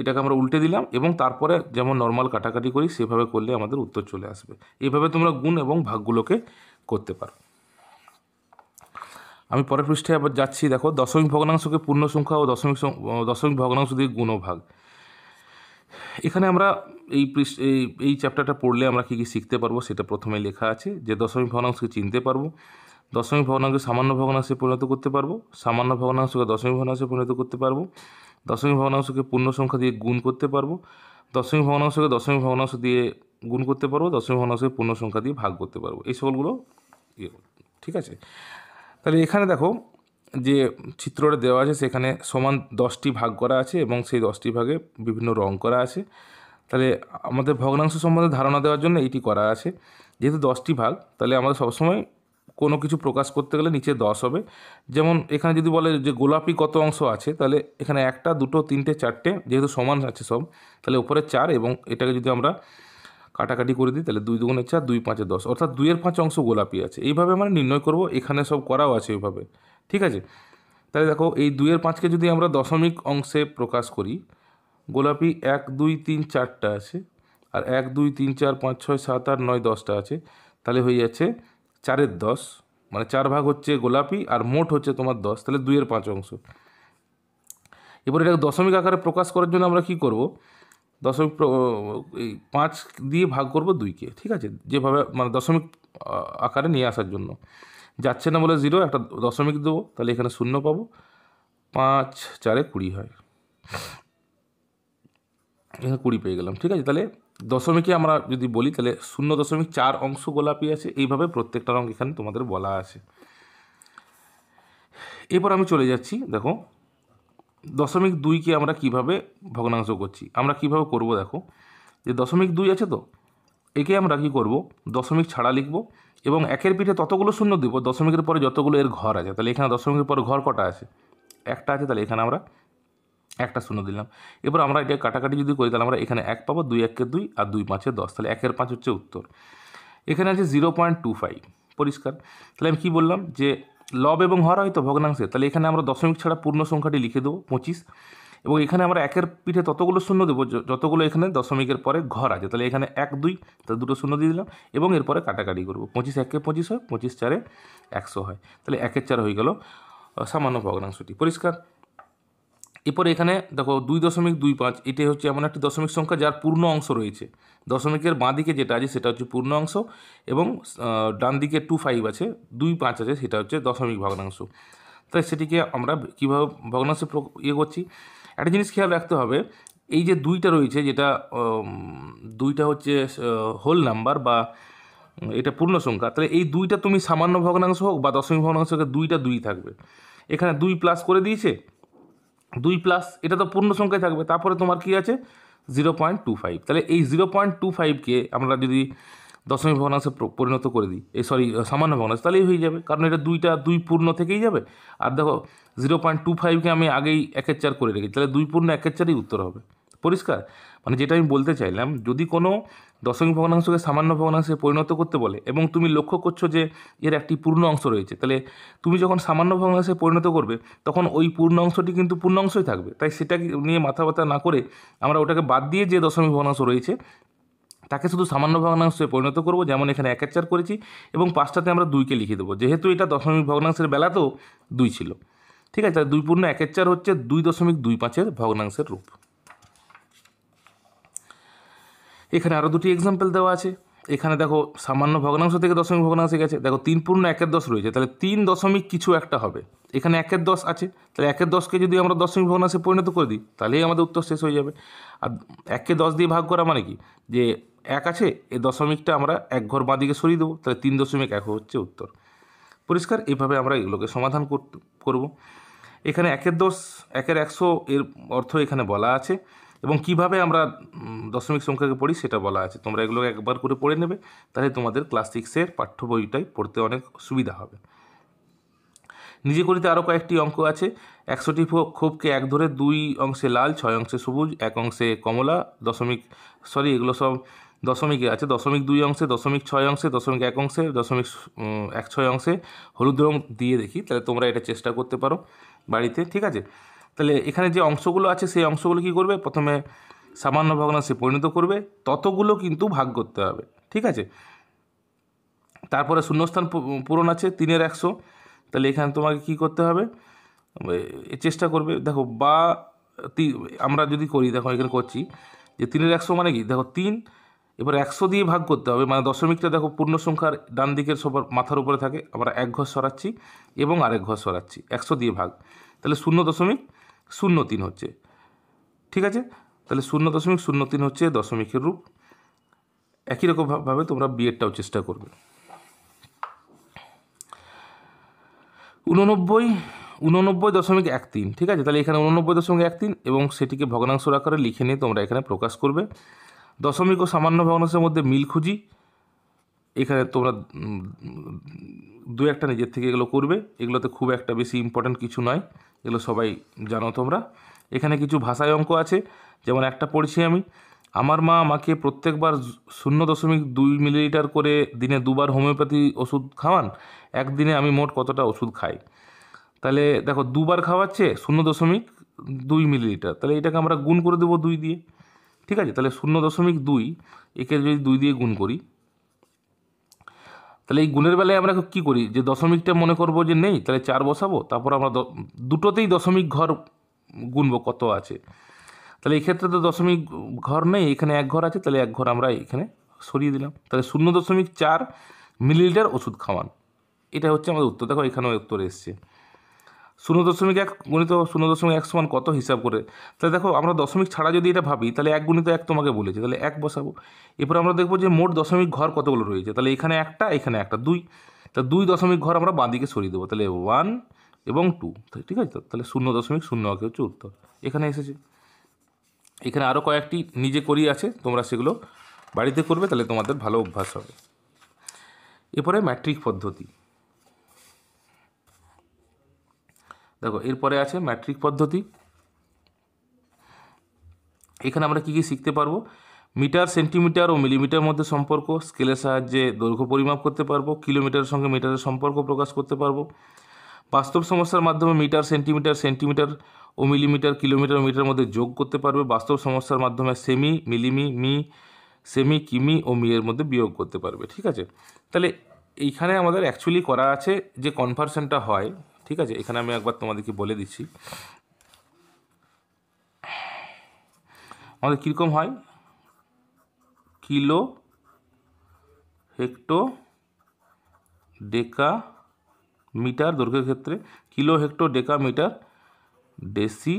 এটাকে আমরা উল্টে দিলাম এবং তারপরে যেমন নর্মাল কাটাকাটি করি সেভাবে করলে আমাদের উত্তর চলে আসবে এইভাবে তোমরা গুণ এবং ভাগগুলোকে করতে পারো আমি পরের পৃষ্ঠায় আবার যাচ্ছি দেখো দশমিক ভগ্নাংশকে পূর্ণ সংখ্যা ও দশমিক দশমিক ভগ্নাংশ দিয়ে গুণ ও ভাগ এখানে আমরা এই পৃষ্ঠ এই চ্যাপ্টারটা পড়লে আমরা কী কী শিখতে পারবো সেটা প্রথমে লেখা আছে যে দশমিক ভগ্নাংশকে চিনতে পারবো দশমিক ভগ্নাংশকে সামান্য ভগ্নাংশে পরিণত করতে পারবো সামান্য ভগ্নাংশকে দশমিক ভগ্নাংশে পরিণত করতে পারবো দশমিক ভগ্নাংশকে পূর্ণ সংখ্যা দিয়ে গুণ করতে পারবো দশমিক ভগ্নাংশকে দশমিক ভগ্নাংশ দিয়ে গুণ করতে পারবো দশমিক ভগ্নাংশকে পূর্ণ সংখ্যা দিয়ে ভাগ করতে পারবো এই সকলগুলো ইয়ে ঠিক আছে তাহলে এখানে দেখো যে চিত্রটা দেওয়া আছে সেখানে সমান দশটি ভাগ করা আছে এবং সেই দশটি ভাগে বিভিন্ন রং করা আছে তাহলে আমাদের ভগ্নাংশ সম্বন্ধে ধারণা দেওয়ার জন্য এটি করা আছে যেহেতু দশটি ভাগ তাহলে আমাদের সবসময় কোনো কিছু প্রকাশ করতে গেলে নিচে দশ হবে যেমন এখানে যদি বলে যে গোলাপি কত অংশ আছে তাহলে এখানে একটা দুটো তিনটে চারটে যেহেতু সমান আছে সব তাহলে উপরে চার এবং এটাকে যদি আমরা কাটাকাটি করে দিই তাহলে দুই দুগুণের চার দুই পাঁচে দশ অর্থাৎ দুইয়ের পাঁচ অংশ গোলাপি আছে এইভাবে আমরা নির্ণয় করব এখানে সব করাও আছে এইভাবে ঠিক আছে তাহলে দেখো এই দুইয়ের পাঁচকে যদি আমরা দশমিক অংশে প্রকাশ করি গোলাপি এক দুই তিন চারটা আছে আর এক দুই তিন চার পাঁচ ছয় সাত আট নয় দশটা আছে তাহলে হয়ে যাচ্ছে চারের দশ মানে চার ভাগ হচ্ছে গোলাপি আর মোট হচ্ছে তোমার দশ তাহলে দুইয়ের পাঁচ অংশ এবার এটাকে দশমিক আকারে প্রকাশ করার জন্য আমরা কি করব দশমিক এই পাঁচ দিয়ে ভাগ করব দুইকে ঠিক আছে যেভাবে মানে দশমিক আকারে নিয়ে আসার জন্য যাচ্ছে না বলে জিরো একটা দশমিক দেবো তাহলে এখানে শূন্য পাবো পাঁচ চারে কুড়ি হয় এখানে কুড়ি পেয়ে গেলাম ঠিক আছে তাহলে দশমিকে আমরা যদি বলি তাহলে শূন্য দশমিক চার অংশ গোলাপি আছে এইভাবে প্রত্যেকটা রঙ এখানে তোমাদের বলা আছে এরপর আমি চলে যাচ্ছি দেখো দশমিক দুইকে আমরা কিভাবে ভগ্নাংশ করছি আমরা কিভাবে করব দেখো যে দশমিক দুই আছে তো একে আমরা কি করব দশমিক ছাড়া লিখবো এবং একের পিঠে ততগুলো শূন্য দিব দশমিকের পরে যতগুলো এর ঘর আছে তাহলে এখানে দশমিকের পরে ঘর কটা আছে একটা আছে তাহলে এখানে আমরা একটা শূন্য দিলাম এবার আমরা এটা কাটাকাটি যদি করি তাহলে আমরা এখানে এক পাবো দুই এককে দুই আর দুই পাঁচের দশ তাহলে একের পাঁচ হচ্ছে উত্তর এখানে আছে জিরো পয়েন্ট টু ফাইভ পরিষ্কার তাহলে আমি কী বললাম যে লব এবং হর হয়তো ভগ্নাংশে তাহলে এখানে আমরা দশমিক ছাড়া পূর্ণ সংখ্যাটি লিখে দেবো পঁচিশ এবং এখানে আমরা একের পিঠে ততগুলো শূন্য দেবো যতগুলো এখানে দশমিকের পরে ঘর আছে তাহলে এখানে এক দুই তাহলে দুটো শূন্য দিয়ে দিলাম এবং এরপরে কাটাকাটি করবো পঁচিশ একে পঁচিশ হয় পঁচিশ চারে একশো হয় তাহলে একের চার হয়ে গেল সামান্য ভগ্নাংশটি পরিষ্কার এরপরে এখানে দেখো দুই দশমিক দুই পাঁচ এটাই হচ্ছে এমন একটি দশমিক সংখ্যা যার পূর্ণ অংশ রয়েছে দশমিকের বাঁ দিকে যেটা আছে সেটা হচ্ছে পূর্ণ অংশ এবং ডান দিকে টু ফাইভ আছে দুই পাঁচ আছে সেটা হচ্ছে দশমিক ভগ্নাংশ তাই সেটিকে আমরা কীভাবে ভগ্নাংশে ইয়ে করছি একটা জিনিস খেয়াল রাখতে হবে এই যে দুইটা রয়েছে যেটা দুইটা হচ্ছে হোল নাম্বার বা এটা পূর্ণ সংখ্যা তাহলে এই দুইটা তুমি সামান্য ভগ্নাংশ হোক বা দশমিক ভগ্নাংশ হোক দুইটা দুই থাকবে এখানে দুই প্লাস করে দিয়েছে দুই প্লাস এটা তো পূর্ণ সংখ্যায় থাকবে তারপরে তোমার কি আছে জিরো পয়েন্ট টু ফাইভ তাহলে এই জিরো পয়েন্ট টু ফাইভকে আমরা যদি দশমিক ভগ্নাংশে পরিণত করে দিই এই সরি সামান্য ভগ্নাংশ তাহলেই হয়ে যাবে কারণ এটা দুইটা দুই পূর্ণ থেকেই যাবে আর দেখো জিরো পয়েন্ট টু ফাইভকে আমি আগেই একের চার করে রেখেছি তাহলে দুই পূর্ণ একের চারই উত্তর হবে পরিষ্কার মানে যেটা আমি বলতে চাইলাম যদি কোনো দশমিক ভগ্নাংশকে সামান্য ভগ্নাংশে পরিণত করতে বলে এবং তুমি লক্ষ্য করছো যে এর একটি পূর্ণ অংশ রয়েছে তাহলে তুমি যখন সামান্য ভগ্নাংশে পরিণত করবে তখন ওই পূর্ণ অংশটি কিন্তু পূর্ণ অংশই থাকবে তাই সেটাকে নিয়ে মাথা ব্যথা না করে আমরা ওটাকে বাদ দিয়ে যে দশমিক ভগ্নাংশ রয়েছে তাকে শুধু সামান্য ভগ্নাংশে পরিণত করব যেমন এখানে একের চার করেছি এবং পাঁচটাতে আমরা দুইকে লিখে দেবো যেহেতু এটা দশমিক ভগ্নাংশের বেলাতেও দুই ছিল ঠিক আছে তাহলে দুই পূর্ণ একের চার হচ্ছে দুই দশমিক দুই পাঁচের ভগ্নাংশের রূপ এখানে আরও দুটি এক্সাম্পল দেওয়া আছে এখানে দেখো সামান্য ভগ্নাংশ থেকে দশমিক ভগ্নাংশে গেছে দেখো তিন পূর্ণ একের দশ রয়েছে তাহলে তিন দশমিক কিছু একটা হবে এখানে একের দশ আছে তাহলে একের দশকে যদি আমরা দশমিক ভগ্নাংশে পরিণত করে দিই তাহলেই আমাদের উত্তর শেষ হয়ে যাবে আর এককে দশ দিয়ে ভাগ করা মানে কি যে এক আছে এ দশমিকটা আমরা এক ঘর বাঁদিকে সরিয়ে দেবো তাহলে তিন দশমিক এক হচ্ছে উত্তর পরিষ্কার এইভাবে আমরা এগুলোকে সমাধান করব এখানে একের দশ একের একশো এর অর্থ এখানে বলা আছে এবং কিভাবে আমরা দশমিক সংখ্যাকে পড়ি সেটা বলা আছে তোমরা এগুলোকে একবার করে পড়ে নেবে তাহলে তোমাদের ক্লাস সিক্সের পাঠ্য বইটাই পড়তে অনেক সুবিধা হবে নিজে করিতে আরও কয়েকটি অঙ্ক আছে একশোটি ক্ষোভকে এক ধরে দুই অংশে লাল ছয় অংশে সবুজ এক অংশে কমলা দশমিক সরি এগুলো সব দশমিকে আছে দশমিক দুই অংশে দশমিক ছয় অংশে দশমিক এক অংশে দশমিক এক ছয় অংশে হলুদ রং দিয়ে দেখি তাহলে তোমরা এটা চেষ্টা করতে পারো বাড়িতে ঠিক আছে তাহলে এখানে যে অংশগুলো আছে সেই অংশগুলো কি করবে প্রথমে সামান্য ভগ্নাংশে পরিণত করবে ততগুলো কিন্তু ভাগ করতে হবে ঠিক আছে তারপরে শূন্যস্থান পূরণ আছে তিনের একশো তাহলে এখানে তোমাকে কি করতে হবে চেষ্টা করবে দেখো বা আমরা যদি করি দেখো এখানে করছি যে তিনের একশো মানে কি দেখো তিন এবার একশো দিয়ে ভাগ করতে হবে মানে দশমিকটা দেখো পূর্ণ সংখ্যার ডান দিকের সবার মাথার উপরে থাকে আবার এক ঘর সরাচ্ছি এবং আরেক ঘর সরাচ্ছি একশো দিয়ে ভাগ তাহলে শূন্য দশমিক শূন্য তিন হচ্ছে ঠিক আছে তাহলে শূন্য দশমিক শূন্য তিন হচ্ছে দশমিকের রূপ একই রকমভাবে তোমরা বিএডটাও চেষ্টা করবে উননব্বই উননব্বই দশমিক এক তিন ঠিক আছে তাহলে এখানে উননব্বই দশমিক এক তিন এবং সেটিকে ভগ্নাংশ আকারে লিখে নিয়ে তোমরা এখানে প্রকাশ করবে দশমিক ও সামান্য ভগ্নাংশের মধ্যে মিল খুঁজি এখানে তোমরা দু একটা নিজের থেকে এগুলো করবে এগুলোতে খুব একটা বেশি ইম্পর্ট্যান্ট কিছু নয় এগুলো সবাই জানো তোমরা এখানে কিছু ভাষায় অঙ্ক আছে যেমন একটা পড়ছি আমি আমার মা আমাকে প্রত্যেকবার শূন্য দশমিক দুই মিলিলিটার করে দিনে দুবার হোমিওপ্যাথি ওষুধ খাওয়ান একদিনে আমি মোট কতটা ওষুধ খাই তাহলে দেখো দুবার খাওয়াচ্ছে শূন্য দশমিক দুই মিলিলিটার তাহলে এটাকে আমরা গুণ করে দেবো দুই দিয়ে ঠিক আছে তাহলে শূন্য দশমিক দুই একে যদি দুই দিয়ে গুণ করি তাহলে এই গুণের বেলায় আমরা কি করি যে দশমিকটা মনে করব যে নেই তাহলে চার বসাবো তারপর আমরা দুটোতেই দশমিক ঘর গুনব কত আছে তাহলে এক্ষেত্রে তো দশমিক ঘর নেই এখানে এক ঘর আছে তাহলে এক ঘর আমরা এখানে সরিয়ে দিলাম তাহলে শূন্য দশমিক চার মিলিলিটার ওষুধ খাওয়ান এটা হচ্ছে আমাদের উত্তর দেখো এখানেও উত্তর এসছে শূন্য দশমিক এক গুণিত শূন্য দশমিক এক সমান কত হিসাব করে তাহলে দেখো আমরা দশমিক ছাড়া যদি এটা ভাবি তাহলে এক গুণিত এক তোমাকে বলেছে তাহলে এক বসাবো এরপর আমরা দেখবো যে মোট দশমিক ঘর কতগুলো রয়েছে তাহলে এখানে একটা এখানে একটা দুই তা দুই দশমিক ঘর আমরা বাঁদিকে সরিয়ে দেবো তাহলে ওয়ান এবং টু ঠিক আছে তাহলে শূন্য দশমিক শূন্য আগে হচ্ছে উত্তর এখানে এসেছে এখানে আরও কয়েকটি নিজে করি আছে তোমরা সেগুলো বাড়িতে করবে তাহলে তোমাদের ভালো অভ্যাস হবে এরপরে ম্যাট্রিক পদ্ধতি দেখো এরপরে আছে ম্যাট্রিক পদ্ধতি এখানে আমরা কী কী শিখতে পারবো মিটার সেন্টিমিটার ও মিলিমিটার মধ্যে সম্পর্ক স্কেলের সাহায্যে দৈর্ঘ্য পরিমাপ করতে পারবো কিলোমিটারের সঙ্গে মিটারের সম্পর্ক প্রকাশ করতে পারবো বাস্তব সমস্যার মাধ্যমে মিটার সেন্টিমিটার সেন্টিমিটার ও মিলিমিটার কিলোমিটার মিটার মধ্যে যোগ করতে পারবে বাস্তব সমস্যার মাধ্যমে সেমি মিলিমি মি সেমি কিমি ও মিয়ের মধ্যে বিয়োগ করতে পারবে ঠিক আছে তাহলে এইখানে আমাদের অ্যাকচুয়ালি করা আছে যে কনভারশানটা হয় ঠিক আছে এখানে আমি একবার তোমাদেরকে বলে দিচ্ছি আমাদের কীরকম হয় কিলো হেক্টো ডেকা মিটার দৈর্ঘ্যের ক্ষেত্রে kilo hecto deca metre deci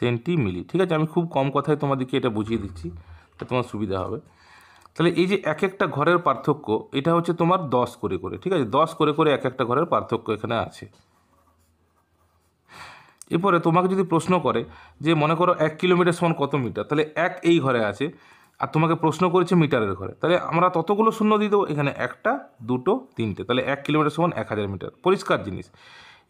centi milli ঠিক আছে আমি খুব কম কথায় তোমাদেরকে এটা বুঝিয়ে দিচ্ছি তোমার সুবিধা হবে তাহলে এই যে এক একটা ঘরের পার্থক্য এটা হচ্ছে তোমার দশ করে করে ঠিক আছে দশ করে করে এক একটা ঘরের পার্থক্য এখানে আছে এরপরে তোমাকে যদি প্রশ্ন করে যে মনে করো এক কিলোমিটার সমান কত মিটার তাহলে এক এই ঘরে আছে আর তোমাকে প্রশ্ন করেছে মিটারের ঘরে তাহলে আমরা ততগুলো শূন্য দিয়ে দেবো এখানে একটা দুটো তিনটে তাহলে এক কিলোমিটার সমান এক হাজার মিটার পরিষ্কার জিনিস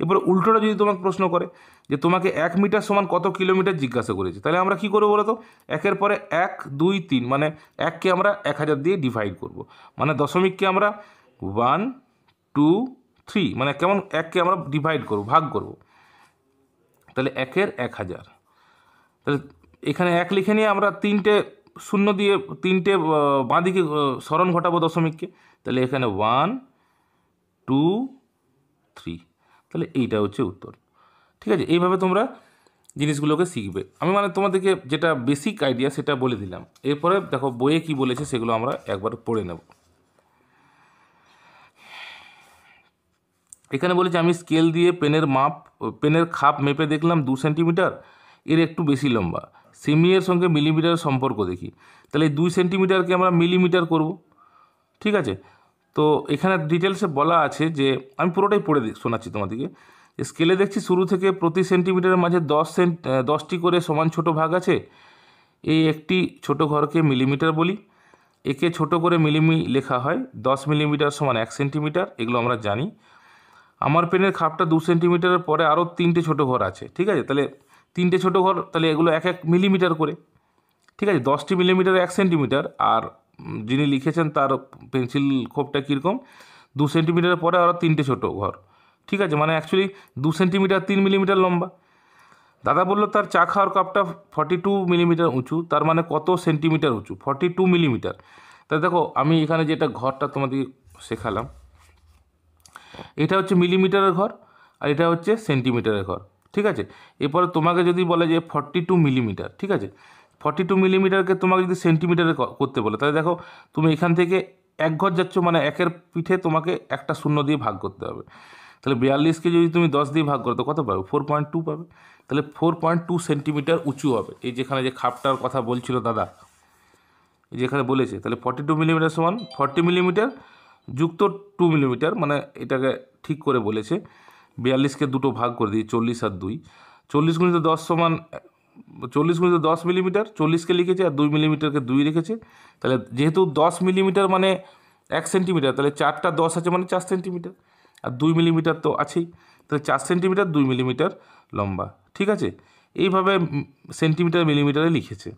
এরপরে উল্টোটা যদি তোমাকে প্রশ্ন করে যে তোমাকে এক মিটার সমান কত কিলোমিটার জিজ্ঞাসা করেছে তাহলে আমরা কী করবো বলো তো একের পরে এক দুই তিন মানে এককে আমরা এক হাজার দিয়ে ডিভাইড করব। মানে দশমিককে আমরা ওয়ান টু থ্রি মানে কেমন এককে আমরা ডিভাইড করব ভাগ করব। তাহলে একের এক হাজার তাহলে এখানে এক লিখে নিয়ে আমরা তিনটে শূন্য দিয়ে তিনটে বাঁদিকে স্মরণ ঘটাবো দশমিককে তাহলে এখানে ওয়ান টু থ্রি তাহলে এইটা হচ্ছে উত্তর ঠিক আছে এইভাবে তোমরা জিনিসগুলোকে শিখবে আমি মানে তোমাদেরকে যেটা বেসিক আইডিয়া সেটা বলে দিলাম এরপরে দেখো বইয়ে কি বলেছে সেগুলো আমরা একবার পড়ে নেব এখানে বলেছে আমি স্কেল দিয়ে পেনের মাপ পেনের খাপ মেপে দেখলাম দু সেন্টিমিটার এর একটু বেশি লম্বা সেমি এর সঙ্গে মিলিমিটার সম্পর্ক দেখি তাহলে দুই সেন্টিমিটারকে আমরা মিলিমিটার করব ঠিক আছে তো এখানে ডিটেলসে বলা আছে যে আমি পুরোটাই পড়ে শোনাচ্ছি তোমাদেরকে স্কেলে দেখছি শুরু থেকে প্রতি সেন্টিমিটারের মাঝে দশ সেন্ট দশটি করে সমান ছোট ভাগ আছে এই একটি ছোট ঘরকে মিলিমিটার বলি একে ছোট করে মিলিমি লেখা হয় দশ মিলিমিটার সমান এক সেন্টিমিটার এগুলো আমরা জানি আমার পেনের খাপটা দু সেন্টিমিটারের পরে আরও তিনটে ছোট ঘর আছে ঠিক আছে তাহলে তিনটে ছোট ঘর তাহলে এগুলো এক এক মিলিমিটার করে ঠিক আছে দশটি মিলিমিটার এক সেন্টিমিটার আর যিনি লিখেছেন তার পেন্সিল খোপটা কীরকম দু সেন্টিমিটার পরে আরও তিনটে ছোটো ঘর ঠিক আছে মানে অ্যাকচুয়ালি দু সেন্টিমিটার তিন মিলিমিটার লম্বা দাদা বললো তার চা খাওয়ার কাপটা ফর্টি টু মিলিমিটার উঁচু তার মানে কত সেন্টিমিটার উঁচু ফর্টি টু মিলিমিটার তা দেখো আমি এখানে যেটা ঘরটা তোমাদের শেখালাম এটা হচ্ছে মিলিমিটারের ঘর আর এটা হচ্ছে সেন্টিমিটারের ঘর ঠিক আছে এরপরে তোমাকে যদি বলে যে ফর্টি টু মিলিমিটার ঠিক আছে ফর্টি টু মিলিমিটারকে তোমাকে যদি সেন্টিমিটারে করতে বলে তাহলে দেখো তুমি এখান থেকে এক ঘর যাচ্ছ মানে একের পিঠে তোমাকে একটা শূন্য দিয়ে ভাগ করতে হবে তাহলে বিয়াল্লিশকে যদি তুমি দশ দিয়ে ভাগ করো তো কত পাবে ফোর পয়েন্ট টু পাবে তাহলে ফোর পয়েন্ট টু সেন্টিমিটার উঁচু হবে এই যেখানে যে খাপটার কথা বলছিল দাদা যেখানে বলেছে তাহলে ফর্টি টু মিলিমিটার সমান ফর্টি মিলিমিটার যুক্ত টু মিলিমিটার মানে এটাকে ঠিক করে বলেছে বিয়াল্লিশকে দুটো ভাগ করে দিই চল্লিশ আর দুই চল্লিশ গুণিত দশ সমান চল্লিশ গুণিত দশ মিলিমিটার চল্লিশকে লিখেছে আর দুই মিলিমিটারকে দুই রেখেছে তাহলে যেহেতু দশ মিলিমিটার মানে এক সেন্টিমিটার তাহলে চারটা দশ আছে মানে চার সেন্টিমিটার আর দুই মিলিমিটার তো আছেই তাহলে চার সেন্টিমিটার দুই মিলিমিটার লম্বা ঠিক আছে এইভাবে সেন্টিমিটার মিলিমিটারে লিখেছে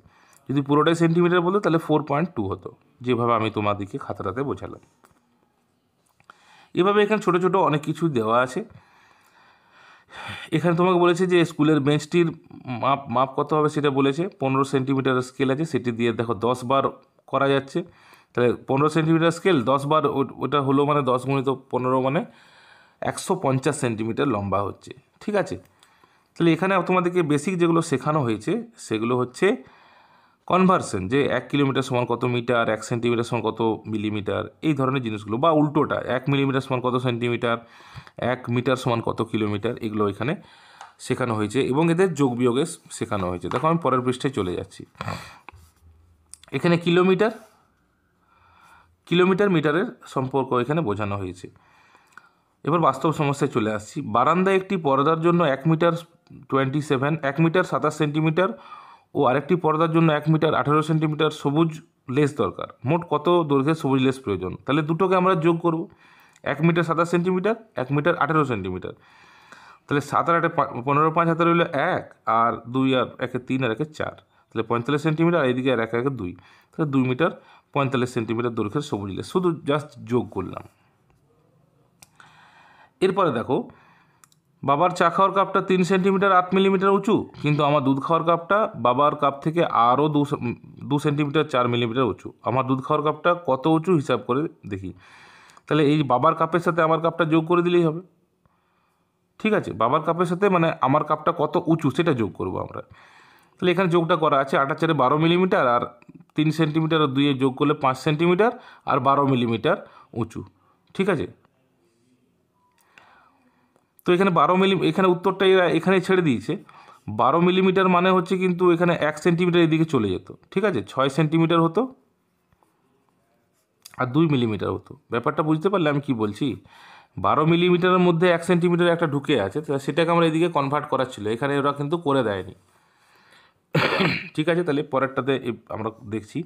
যদি পুরোটাই সেন্টিমিটার বলতো তাহলে ফোর পয়েন্ট টু হতো যেভাবে আমি তোমাদেরকে খাতাটাতে বোঝালাম এভাবে এখানে ছোট ছোট অনেক কিছু দেওয়া আছে এখানে তোমাকে বলেছে যে স্কুলের বেঞ্চটির মাপ মাপ কত হবে সেটা বলেছে পনেরো সেন্টিমিটার স্কেল আছে সেটি দিয়ে দেখো দশ বার করা যাচ্ছে তাহলে পনেরো সেন্টিমিটার স্কেল দশ বার ওটা হলো মানে দশ গুণিত পনেরো মানে একশো পঞ্চাশ সেন্টিমিটার লম্বা হচ্ছে ঠিক আছে তাহলে এখানে তোমাদেরকে বেসিক যেগুলো শেখানো হয়েছে সেগুলো হচ্ছে কনভার্সেন যে এক কিলোমিটার সমান কত মিটার এক সেন্টিমিটার সমান কত মিলিমিটার এই ধরনের জিনিসগুলো বা উল্টোটা এক মিলিমিটার সমান কত সেন্টিমিটার এক মিটার সমান কত কিলোমিটার এগুলো এখানে শেখানো হয়েছে এবং এদের যোগ বিয়োগে শেখানো হয়েছে দেখো আমি পরের পৃষ্ঠে চলে যাচ্ছি এখানে কিলোমিটার কিলোমিটার মিটারের সম্পর্ক এখানে বোঝানো হয়েছে এবার বাস্তব সমস্যায় চলে আসছি বারান্দায় একটি পর্দার জন্য এক মিটার টোয়েন্টি সেভেন এক মিটার সাতাশ সেন্টিমিটার ও আরেকটি পর্দার জন্য এক মিটার আঠেরো সেন্টিমিটার সবুজ লেস দরকার মোট কত দৈর্ঘ্যের সবুজ লেস প্রয়োজন তাহলে দুটোকে আমরা যোগ করব এক মিটার সাতাশ সেন্টিমিটার এক মিটার আঠেরো সেন্টিমিটার তাহলে সাত আর আটে পনেরো পাঁচ হাতে রইল এক আর দুই আর একে তিন আর একে চার তাহলে পঁয়তাল্লিশ সেন্টিমিটার আর এদিকে আর এক একে দুই তাহলে দুই মিটার পঁয়তাল্লিশ সেন্টিমিটার দৈর্ঘ্যের সবুজ লেস শুধু জাস্ট যোগ করলাম এরপরে দেখো বাবার চা খাওয়ার কাপটা তিন সেন্টিমিটার আট মিলিমিটার উঁচু কিন্তু আমার দুধ খাওয়ার কাপটা বাবার কাপ থেকে আরও দু দু সেন্টিমিটার চার মিলিমিটার উঁচু আমার দুধ খাওয়ার কাপটা কত উঁচু হিসাব করে দেখি তাহলে এই বাবার কাপের সাথে আমার কাপটা যোগ করে দিলেই হবে ঠিক আছে বাবার কাপের সাথে মানে আমার কাপটা কত উঁচু সেটা যোগ করব আমরা তাহলে এখানে যোগটা করা আছে আটা চারে বারো মিলিমিটার আর তিন সেন্টিমিটার দুইয়ে যোগ করলে পাঁচ সেন্টিমিটার আর বারো মিলিমিটার উঁচু ঠিক আছে তো এখানে বারো মিলি এখানে উত্তরটা এরা এখানে ছেড়ে দিয়েছে বারো মিলিমিটার মানে হচ্ছে কিন্তু এখানে এক সেন্টিমিটার এদিকে চলে যেত ঠিক আছে ছয় সেন্টিমিটার হতো আর দুই মিলিমিটার হতো ব্যাপারটা বুঝতে পারলে আমি কি বলছি বারো মিলিমিটারের মধ্যে এক সেন্টিমিটার একটা ঢুকে আছে তো সেটাকে আমরা এদিকে কনভার্ট করার ছিল এখানে ওরা কিন্তু করে দেয়নি ঠিক আছে তাহলে পরেরটাতে আমরা দেখছি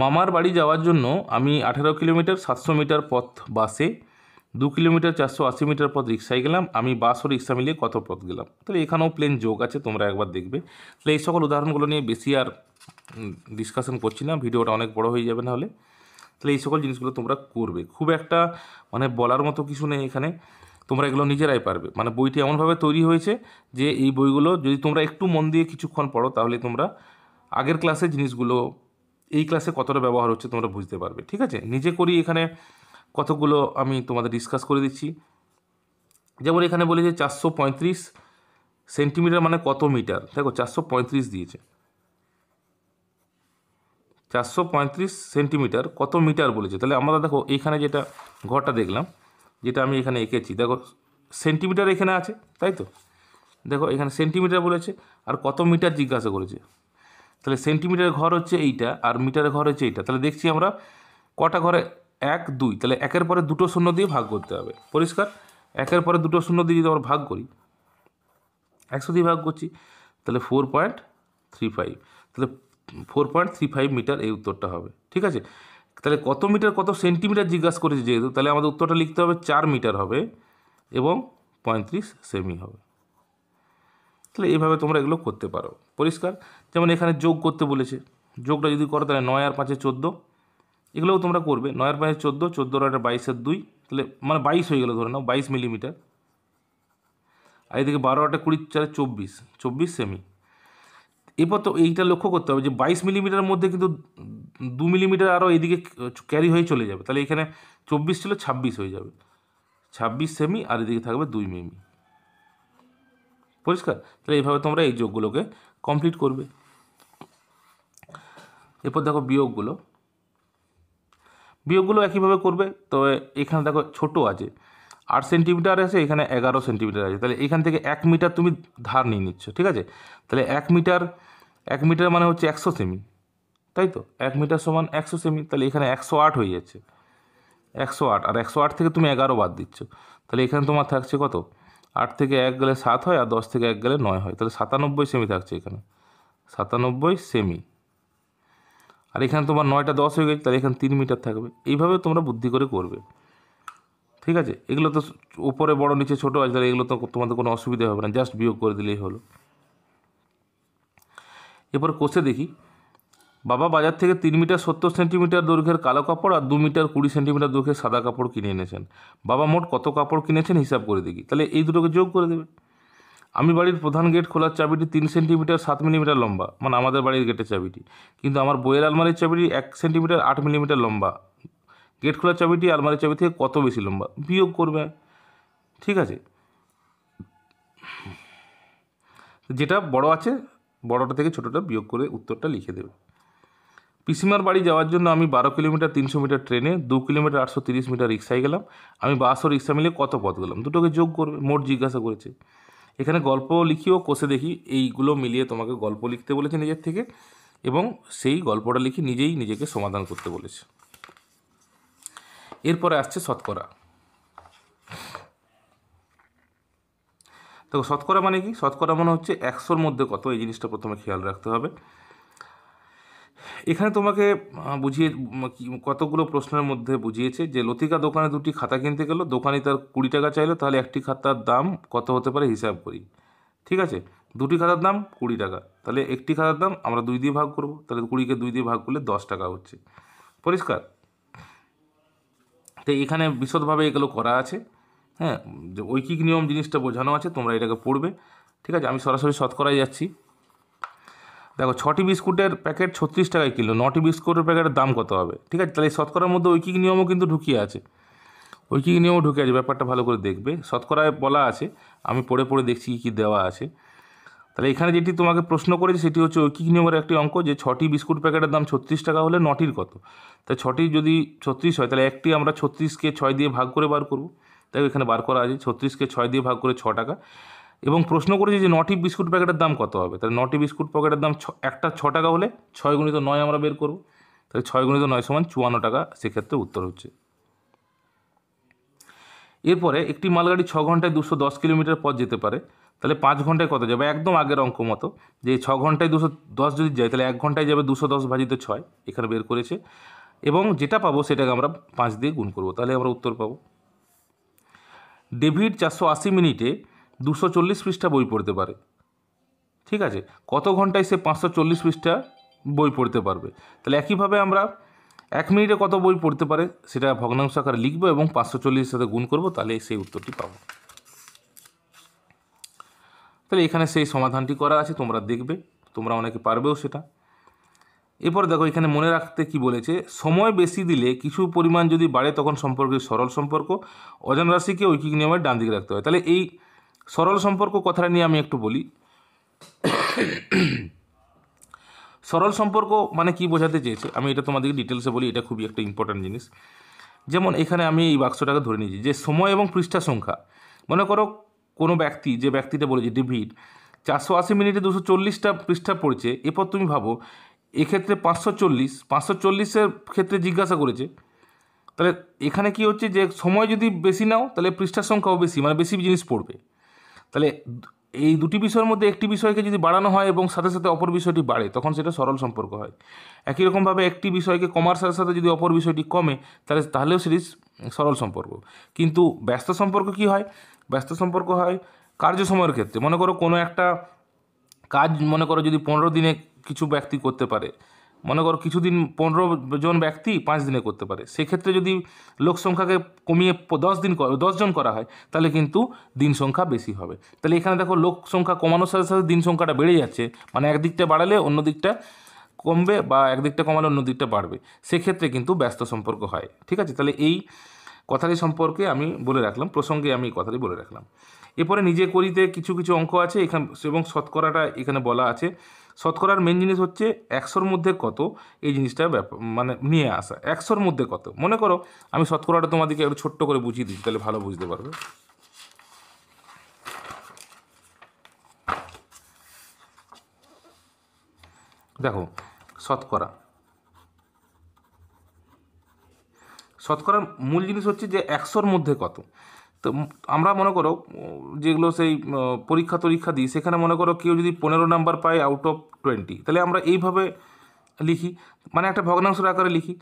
মামার বাড়ি যাওয়ার জন্য আমি আঠেরো কিলোমিটার সাতশো মিটার পথ বাসে দু কিলোমিটার চারশো আশি মিটার পথ রিক্সায় গেলাম আমি বাস ও রিক্সা মিলিয়ে কত পথ গেলাম তাহলে এখানেও প্লেন যোগ আছে তোমরা একবার দেখবে তাহলে এই সকল উদাহরণগুলো নিয়ে বেশি আর ডিসকাশন করছি না ভিডিওটা অনেক বড় হয়ে যাবে না হলে তাহলে এই সকল জিনিসগুলো তোমরা করবে খুব একটা মানে বলার মতো কিছু নেই এখানে তোমরা এগুলো নিজেরাই পারবে মানে বইটি এমনভাবে তৈরি হয়েছে যে এই বইগুলো যদি তোমরা একটু মন দিয়ে কিছুক্ষণ পড়ো তাহলে তোমরা আগের ক্লাসে জিনিসগুলো এই ক্লাসে কতটা ব্যবহার হচ্ছে তোমরা বুঝতে পারবে ঠিক আছে নিজে করি এখানে কতগুলো আমি তোমাদের ডিসকাস করে দিচ্ছি যেমন এখানে বলেছে চারশো পঁয়ত্রিশ সেন্টিমিটার মানে কত মিটার দেখো চারশো পঁয়ত্রিশ দিয়েছে চারশো পঁয়ত্রিশ সেন্টিমিটার কত মিটার বলেছে তাহলে আমরা দেখো এখানে যেটা ঘরটা দেখলাম যেটা আমি এখানে এঁকেছি দেখো সেন্টিমিটার এখানে আছে তাই তো দেখো এখানে সেন্টিমিটার বলেছে আর কত মিটার জিজ্ঞাসা করেছে তাহলে সেন্টিমিটার ঘর হচ্ছে এইটা আর মিটারের ঘর হচ্ছে এইটা তাহলে দেখছি আমরা কটা ঘরে এক দুই তাহলে একের পরে দুটো শূন্য দিয়ে ভাগ করতে হবে পরিষ্কার একের পরে দুটো শূন্য দিয়ে যদি আমরা ভাগ করি একশো দিয়ে ভাগ করছি তাহলে ফোর পয়েন্ট থ্রি ফাইভ তাহলে four point three five metre এই উত্তরটা হবে ঠিক আছে তাহলে কত মিটার কত সেন্টিমিটার জিজ্ঞাসা করেছে যেহেতু তাহলে আমাদের উত্তরটা লিখতে হবে চার মিটার হবে এবং পঁয়ত্রিশ সেমি হবে তাহলে এইভাবে তোমরা এগুলো করতে পারো পরিষ্কার যেমন এখানে যোগ করতে বলেছে যোগটা যদি করো তাহলে নয় আর পাঁচে চোদ্দো এগুলোও তোমরা করবে নয়ের পায়ে চোদ্দো চোদ্দোর একটা বাইশের দুই তাহলে মানে বাইশ হয়ে গেলো ধরে নাও বাইশ মিলিমিটার আর এদিকে বারো আটটা কুড়ি চারে চব্বিশ চব্বিশ সেমি এরপর তো এইটা লক্ষ্য করতে হবে যে বাইশ মিলিমিটার মধ্যে কিন্তু দু মিলিমিটার আরও এদিকে ক্যারি হয়ে চলে যাবে তাহলে এখানে চব্বিশ ছিল ছাব্বিশ হয়ে যাবে ছাব্বিশ সেমি আর এদিকে থাকবে দুই মিমি পরিষ্কার তাহলে এইভাবে তোমরা এই যোগগুলোকে কমপ্লিট করবে এরপর দেখো বিয়োগগুলো বিয়োগগুলো একইভাবে করবে তবে এখানে দেখো ছোট আছে আট সেন্টিমিটার আছে এখানে এগারো সেন্টিমিটার আছে তাহলে এখান থেকে এক মিটার তুমি ধার নিয়ে নিচ্ছ ঠিক আছে তাহলে এক মিটার এক মিটার মানে হচ্ছে একশো সেমি তাই তো এক মিটার সমান একশো সেমি তাহলে এখানে একশো আট হয়ে যাচ্ছে একশো আট আর একশো আট থেকে তুমি এগারো বাদ দিচ্ছ তাহলে এখানে তোমার থাকছে কত আট থেকে এক গেলে সাত হয় আর দশ থেকে এক গেলে নয় হয় তাহলে সাতানব্বই সেমি থাকছে এখানে সাতানব্বই সেমি আর এখানে তোমার নয়টা দশ হয়ে গেছে তাহলে এখানে তিন মিটার থাকবে এইভাবে তোমরা বুদ্ধি করে করবে ঠিক আছে এগুলো তো উপরে বড় নিচে ছোটো আছে তাহলে এগুলো তো তোমাদের কোনো অসুবিধা হবে না জাস্ট বিয়োগ করে দিলেই হলো এরপর কষে দেখি বাবা বাজার থেকে তিন মিটার সত্তর সেন্টিমিটার দৈর্ঘ্যের কালো কাপড় আর দু মিটার কুড়ি সেন্টিমিটার দৈর্ঘ্যের সাদা কাপড় কিনে এনেছেন বাবা মোট কত কাপড় কিনেছেন হিসাব করে দেখি তাহলে এই দুটোকে যোগ করে দেবে আমি বাড়ির প্রধান গেট খোলার চাবিটি তিন সেন্টিমিটার সাত মিলিমিটার লম্বা মানে আমাদের বাড়ির গেটের চাবিটি কিন্তু আমার বইয়ের আলমারির চাবিটি এক সেন্টিমিটার আট মিলিমিটার লম্বা গেট খোলার চাবিটি আলমারির চাবি থেকে কত বেশি লম্বা বিয়োগ করবে ঠিক আছে যেটা বড় আছে বড়টা থেকে ছোটোটা বিয়োগ করে উত্তরটা লিখে দেবে পিসিমার বাড়ি যাওয়ার জন্য আমি বারো কিলোমিটার তিনশো মিটার ট্রেনে দু কিলোমিটার আটশো তিরিশ মিটার রিক্সায় গেলাম আমি বাস ও রিক্সা মিলে কত পথ গেলাম দুটোকে যোগ করবে মোট জিজ্ঞাসা করেছে এখানে গল্প লিখিও কোষে দেখি এইগুলো মিলিয়ে তোমাকে গল্প লিখতে বলেছে নিজের থেকে এবং সেই গল্পটা লিখে নিজেই নিজেকে সমাধান করতে বলেছে এরপরে আসছে শতকরা তো শতকরা মানে কি শতকরা মানে হচ্ছে একশোর মধ্যে কত এই জিনিসটা প্রথমে খেয়াল রাখতে হবে এখানে তোমাকে বুঝিয়ে কতগুলো প্রশ্নের মধ্যে বুঝিয়েছে যে লতিকা দোকানে দুটি খাতা কিনতে গেল দোকানি তার কুড়ি টাকা চাইলো তাহলে একটি খাতার দাম কত হতে পারে হিসাব করি ঠিক আছে দুটি খাতার দাম কুড়ি টাকা তাহলে একটি খাতার দাম আমরা দুই দিয়ে ভাগ করব তাহলে কুড়িকে দুই দিয়ে ভাগ করলে দশ টাকা হচ্ছে পরিষ্কার তো এখানে বিশদভাবে এগুলো করা আছে হ্যাঁ ঐকিক নিয়ম জিনিসটা বোঝানো আছে তোমরা এটাকে পড়বে ঠিক আছে আমি সরাসরি শতকরাই যাচ্ছি দেখো ছটি বিস্কুটের প্যাকেট ছত্রিশ টাকায় কিলো নটি বিস্কুটের প্যাকেটের দাম কত হবে ঠিক আছে তাহলে শতকরার মধ্যে ঐকিক নিয়মও কিন্তু ঢুকিয়ে আছে ঐকিক নিয়মও ঢুকে আছে ব্যাপারটা ভালো করে দেখবে শতকরায় বলা আছে আমি পড়ে পড়ে দেখছি কী কী দেওয়া আছে তাহলে এখানে যেটি তোমাকে প্রশ্ন করেছে সেটি হচ্ছে ঐকিক নিয়মের একটি অঙ্ক যে ছটি বিস্কুট প্যাকেটের দাম ছত্রিশ টাকা হলে নটির কত তাই ছটি যদি ছত্রিশ হয় তাহলে একটি আমরা ছত্রিশকে ছয় দিয়ে ভাগ করে বার করব তাই এখানে বার করা আছে ছত্রিশকে ছয় দিয়ে ভাগ করে ছ টাকা এবং প্রশ্ন করেছে যে নটি বিস্কুট প্যাকেটের দাম কত হবে তাহলে নটি বিস্কুট প্যাকেটের দাম একটা ছ টাকা হলে ছয় গুণিত নয় আমরা বের করব তাহলে ছয় গুণিত নয় সমান চুয়ান্ন টাকা সেক্ষেত্রে উত্তর হচ্ছে এরপরে একটি মালগাড়ি ছ ঘন্টায় দুশো দশ কিলোমিটার পথ যেতে পারে তাহলে পাঁচ ঘন্টায় কত যাবে একদম আগের অঙ্ক মতো যে ছ ঘন্টায় দুশো দশ যদি যায় তাহলে এক ঘন্টায় যাবে দুশো দশ ভাজিত ছয় এখানে বের করেছে এবং যেটা পাবো সেটাকে আমরা পাঁচ দিয়ে গুণ করব তাহলে আমরা উত্তর পাবো ডেভিড চারশো আশি মিনিটে দুশো চল্লিশ পৃষ্ঠা বই পড়তে পারে ঠিক আছে কত ঘন্টায় সে পাঁচশো চল্লিশ পৃষ্ঠা বই পড়তে পারবে তাহলে একইভাবে আমরা এক মিনিটে কত বই পড়তে পারে সেটা ভগ্নাংশ আকারে লিখবো এবং পাঁচশো চল্লিশের সাথে গুণ করবো তাহলে সেই উত্তরটি পাবো তাহলে এখানে সেই সমাধানটি করা আছে তোমরা দেখবে তোমরা অনেকে পারবেও সেটা এরপর দেখো এখানে মনে রাখতে কি বলেছে সময় বেশি দিলে কিছু পরিমাণ যদি বাড়ে তখন সম্পর্কে সরল সম্পর্ক অজান রাশিকে ঐকিক নিয়মের ডান দিকে রাখতে হয় তাহলে এই সরল সম্পর্ক কথাটা নিয়ে আমি একটু বলি সরল সম্পর্ক মানে কি বোঝাতে চেয়েছে আমি এটা তোমাদেরকে ডিটেলসে বলি এটা খুবই একটা ইম্পর্ট্যান্ট জিনিস যেমন এখানে আমি এই বাক্সটাকে ধরে নিয়েছি যে সময় এবং পৃষ্ঠা সংখ্যা মনে করো কোনো ব্যক্তি যে ব্যক্তিটা বলেছে ডেভিড চারশো আশি মিনিটে দুশো চল্লিশটা পৃষ্ঠা পড়ছে এরপর তুমি ভাবো এক্ষেত্রে পাঁচশো চল্লিশ পাঁচশো চল্লিশের ক্ষেত্রে জিজ্ঞাসা করেছে তাহলে এখানে কি হচ্ছে যে সময় যদি বেশি নাও তাহলে পৃষ্ঠার সংখ্যাও বেশি মানে বেশি জিনিস পড়বে তাহলে এই দুটি বিষয়ের মধ্যে একটি বিষয়কে যদি বাড়ানো হয় এবং সাথে সাথে অপর বিষয়টি বাড়ে তখন সেটা সরল সম্পর্ক হয় একই রকমভাবে একটি বিষয়কে কমার সাথে সাথে যদি অপর বিষয়টি কমে তাহলে তাহলেও সেটি সরল সম্পর্ক কিন্তু ব্যস্ত সম্পর্ক কি হয় ব্যস্ত সম্পর্ক হয় কার্য সময়ের ক্ষেত্রে মনে করো কোনো একটা কাজ মনে করো যদি পনেরো দিনে কিছু ব্যক্তি করতে পারে মনে করো কিছুদিন পনেরো জন ব্যক্তি পাঁচ দিনে করতে পারে সেক্ষেত্রে যদি লোক সংখ্যাকে কমিয়ে দশ দিন দশজন করা হয় তাহলে কিন্তু দিন সংখ্যা বেশি হবে তাহলে এখানে দেখো লোক সংখ্যা কমানোর সাথে সাথে দিন সংখ্যাটা বেড়ে যাচ্ছে মানে একদিকটা বাড়ালে অন্য দিকটা কমবে বা একদিকটা কমালে অন্য দিকটা বাড়বে সেক্ষেত্রে কিন্তু ব্যস্ত সম্পর্ক হয় ঠিক আছে তাহলে এই কথাটি সম্পর্কে আমি বলে রাখলাম প্রসঙ্গে আমি এই কথাটি বলে রাখলাম এরপরে নিজে করিতে কিছু কিছু অঙ্ক আছে এখান এবং শতকরাটা এখানে বলা আছে শতকরার মেন জিনিস হচ্ছে একশোর মধ্যে কত এই জিনিসটা মানে নিয়ে আসা একশোর মধ্যে কত মনে করো আমি শতকরাটা তোমাদেরকে একটু ছোট্ট করে বুঝিয়ে দিচ্ছি তাহলে ভালো বুঝতে পারবে দেখো শতকরা শতকরার মূল জিনিস হচ্ছে যে একশোর মধ্যে কত তো আমরা মনে করো যেগুলো সেই পরীক্ষা তরীক্ষা দিই সেখানে মনে করো কেউ যদি পনেরো নাম্বার পায় আউট অফ টোয়েন্টি তাহলে আমরা এইভাবে লিখি মানে একটা ভগ্নাংশের আকারে লিখি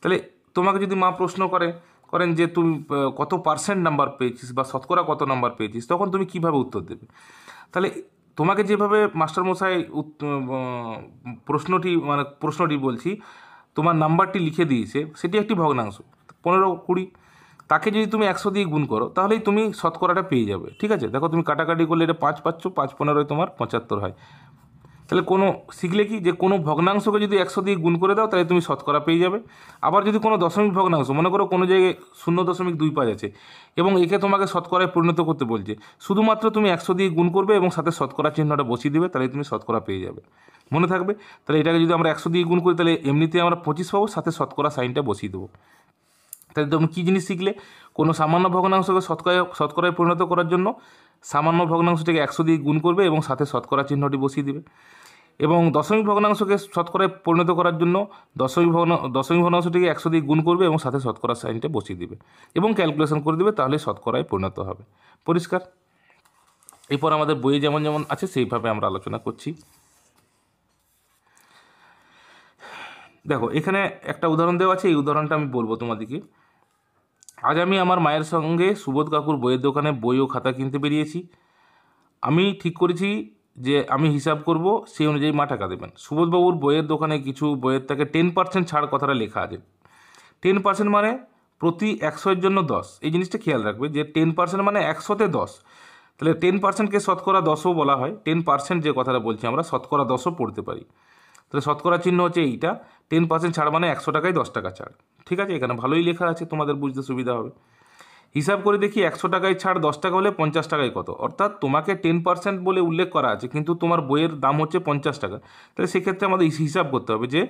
তাহলে তোমাকে যদি মা প্রশ্ন করে করেন যে তুমি কত পার্সেন্ট নাম্বার পেয়েছিস বা শতকরা কত নাম্বার পেয়েছিস তখন তুমি কিভাবে উত্তর দেবে তাহলে তোমাকে যেভাবে মাস্টারমশাই প্রশ্নটি মানে প্রশ্নটি বলছি তোমার নাম্বারটি লিখে দিয়েছে সেটি একটি ভগ্নাংশ পনেরো কুড়ি তাকে যদি তুমি একশো দিয়ে গুণ করো তাহলেই তুমি শতকরাটা পেয়ে যাবে ঠিক আছে দেখো তুমি কাটাকাটি করলে এটা পাঁচ পাচ্ছ পাঁচ পনেরোয় তোমার পঁচাত্তর হয় তাহলে কোনো শিখলে কি যে কোনো ভগ্নাংশকে যদি একশো দিয়ে গুণ করে দাও তাহলে তুমি শতকরা পেয়ে যাবে আবার যদি কোনো দশমিক ভগ্নাংশ মনে করো কোনো জায়গায় শূন্য দশমিক দুই পাঁচ আছে এবং একে তোমাকে শতকরায় পরিণত করতে বলছে শুধুমাত্র তুমি একশো দিয়ে গুণ করবে এবং সাথে শতকরা চিহ্নটা বসিয়ে দেবে তাহলে তুমি শতকরা পেয়ে যাবে মনে থাকবে তাহলে এটাকে যদি আমরা একশো দিয়ে গুণ করি তাহলে এমনিতে আমরা পঁচিশ পাবো সাথে শতকরা সাইনটা বসিয়ে দেবো তাহলে তুমি কী জিনিস শিখলে কোনো সামান্য ভগ্নাংশকে শতকায় শতকরায় পরিণত করার জন্য সামান্য ভগ্নাংশটিকে একশো দিয়ে গুণ করবে এবং সাথে শতকরা চিহ্নটি বসিয়ে দেবে এবং দশমিক ভগ্নাংশকে শতকরায় পরিণত করার জন্য দশমিক ভগ্ন দশমিক ভগ্নাংশটিকে একশো দিয়ে গুণ করবে এবং সাথে শতকরা সাইনটা বসিয়ে দেবে এবং ক্যালকুলেশন করে দেবে তাহলে শতকরায় পরিণত হবে পরিষ্কার এরপর আমাদের বইয়ে যেমন যেমন আছে সেইভাবে আমরা আলোচনা করছি দেখো এখানে একটা উদাহরণ দেওয়া আছে এই উদাহরণটা আমি বলবো তোমাদেরকে আজ আমি আমার মায়ের সঙ্গে সুবোধ কাকুর বইয়ের দোকানে বই ও খাতা কিনতে বেরিয়েছি আমি ঠিক করেছি যে আমি হিসাব করব সেই অনুযায়ী মা টাকা দেবেন সুবোধবাবুর বইয়ের দোকানে কিছু বইয়ের থেকে টেন পার্সেন্ট ছাড় কথাটা লেখা আছে টেন পার্সেন্ট মানে প্রতি একশোর জন্য দশ এই জিনিসটা খেয়াল রাখবে যে টেন পার্সেন্ট মানে একশোতে দশ তাহলে টেন পার্সেন্টকে শতকরা দশও বলা হয় টেন পার্সেন্ট যে কথাটা বলছি আমরা শতকরা দশও পড়তে পারি তাহলে শতকরা চিহ্ন হচ্ছে এইটা টেন পার্সেন্ট ছাড় মানে একশো টাকায় দশ টাকা ছাড় ঠিক আছে এখানে ভালোই লেখা আছে তোমাদের বুঝতে সুবিধা হবে হিসাব করে দেখি একশো টাকায় ছাড় দশ টাকা হলে পঞ্চাশ টাকায় কত অর্থাৎ তোমাকে টেন পার্সেন্ট বলে উল্লেখ করা আছে কিন্তু তোমার বইয়ের দাম হচ্ছে পঞ্চাশ টাকা তাহলে সেক্ষেত্রে আমাদের হিসাব করতে হবে যে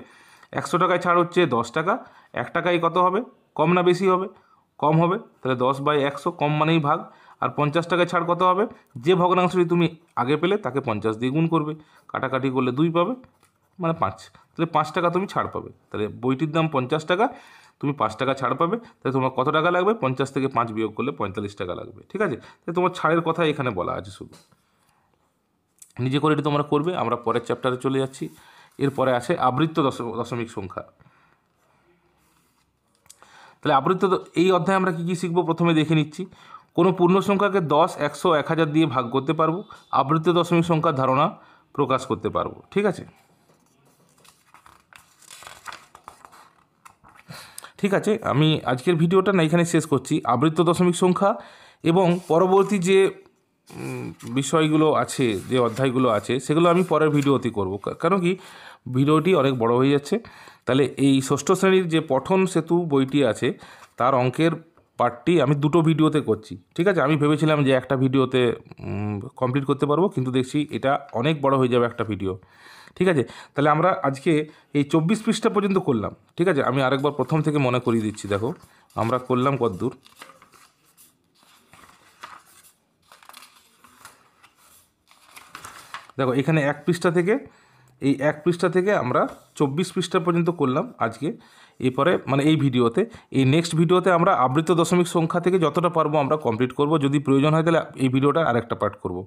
একশো টাকায় ছাড় হচ্ছে দশ টাকা এক টাকায় কত হবে কম না বেশি হবে কম হবে তাহলে দশ বাই একশো কম মানেই ভাগ আর পঞ্চাশ টাকায় ছাড় কত হবে যে ভগ্নাংশটি তুমি আগে পেলে তাকে পঞ্চাশ দিয়ে গুণ করবে কাটাকাটি করলে দুই পাবে মানে পাঁচ তাহলে পাঁচ টাকা তুমি ছাড় পাবে তাহলে বইটির দাম পঞ্চাশ টাকা তুমি পাঁচ টাকা ছাড় পাবে তাহলে তোমার কত টাকা লাগবে পঞ্চাশ থেকে পাঁচ বিয়োগ করলে পঁয়তাল্লিশ টাকা লাগবে ঠিক আছে তাহলে তোমার ছাড়ের কথা এখানে বলা আছে শুধু নিজে করে এটি তোমরা করবে আমরা পরের চ্যাপ্টারে চলে যাচ্ছি এরপরে আছে আবৃত্ত দশমিক সংখ্যা তাহলে আবৃত্ত এই অধ্যায়ে আমরা কী কী শিখবো প্রথমে দেখে নিচ্ছি কোনো পূর্ণ সংখ্যাকে দশ একশো এক হাজার দিয়ে ভাগ করতে পারবো আবৃত্ত দশমিক সংখ্যার ধারণা প্রকাশ করতে পারবো ঠিক আছে ঠিক আছে আমি আজকের ভিডিওটা না এখানে শেষ করছি আবৃত্ত দশমিক সংখ্যা এবং পরবর্তী যে বিষয়গুলো আছে যে অধ্যায়গুলো আছে সেগুলো আমি পরের ভিডিওতে করব কারণ কি ভিডিওটি অনেক বড় হয়ে যাচ্ছে তাহলে এই ষষ্ঠ শ্রেণীর যে পঠন সেতু বইটি আছে তার অঙ্কের পার্টটি আমি দুটো ভিডিওতে করছি ঠিক আছে আমি ভেবেছিলাম যে একটা ভিডিওতে কমপ্লিট করতে পারবো কিন্তু দেখছি এটা অনেক বড় হয়ে যাবে একটা ভিডিও ঠিক আছে তাহলে আমরা আজকে এই চব্বিশ পৃষ্ঠা পর্যন্ত করলাম ঠিক আছে আমি আরেকবার প্রথম থেকে মনে করিয়ে দিচ্ছি দেখো আমরা করলাম কদ্দূর দেখো এখানে এক পৃষ্ঠা থেকে এই এক পৃষ্ঠা থেকে আমরা চব্বিশ পৃষ্ঠা পর্যন্ত করলাম আজকে এরপরে মানে এই ভিডিওতে এই নেক্সট ভিডিওতে আমরা আবৃত দশমিক সংখ্যা থেকে যতটা পারবো আমরা কমপ্লিট করব যদি প্রয়োজন হয় তাহলে এই ভিডিওটা আরেকটা পার্ট করব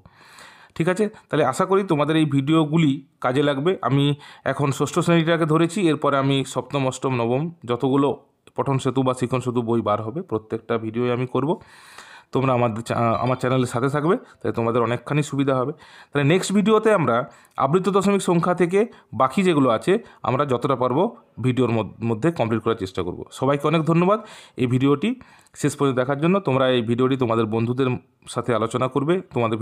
ঠিক আছে তাহলে আশা করি তোমাদের এই ভিডিওগুলি কাজে লাগবে আমি এখন ষষ্ঠ শ্রেণীটাকে ধরেছি এরপরে আমি সপ্তম অষ্টম নবম যতগুলো পঠন সেতু বা শিখন সেতু বই বার হবে প্রত্যেকটা ভিডিও আমি করব তোমরা আমাদের আমার চ্যানেলের সাথে থাকবে তাহলে তোমাদের অনেকখানি সুবিধা হবে তাহলে নেক্সট ভিডিওতে আমরা আবৃত দশমিক সংখ্যা থেকে বাকি যেগুলো আছে আমরা যতটা পারবো ভিডিওর মধ্যে কমপ্লিট করার চেষ্টা করব সবাইকে অনেক ধন্যবাদ এই ভিডিওটি শেষ পর্যন্ত দেখার জন্য তোমরা এই ভিডিওটি তোমাদের বন্ধুদের সাথে আলোচনা করবে তোমাদের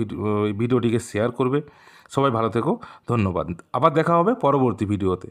ভিডিওটিকে শেয়ার করবে সবাই ভালো থেকো ধন্যবাদ আবার দেখা হবে পরবর্তী ভিডিওতে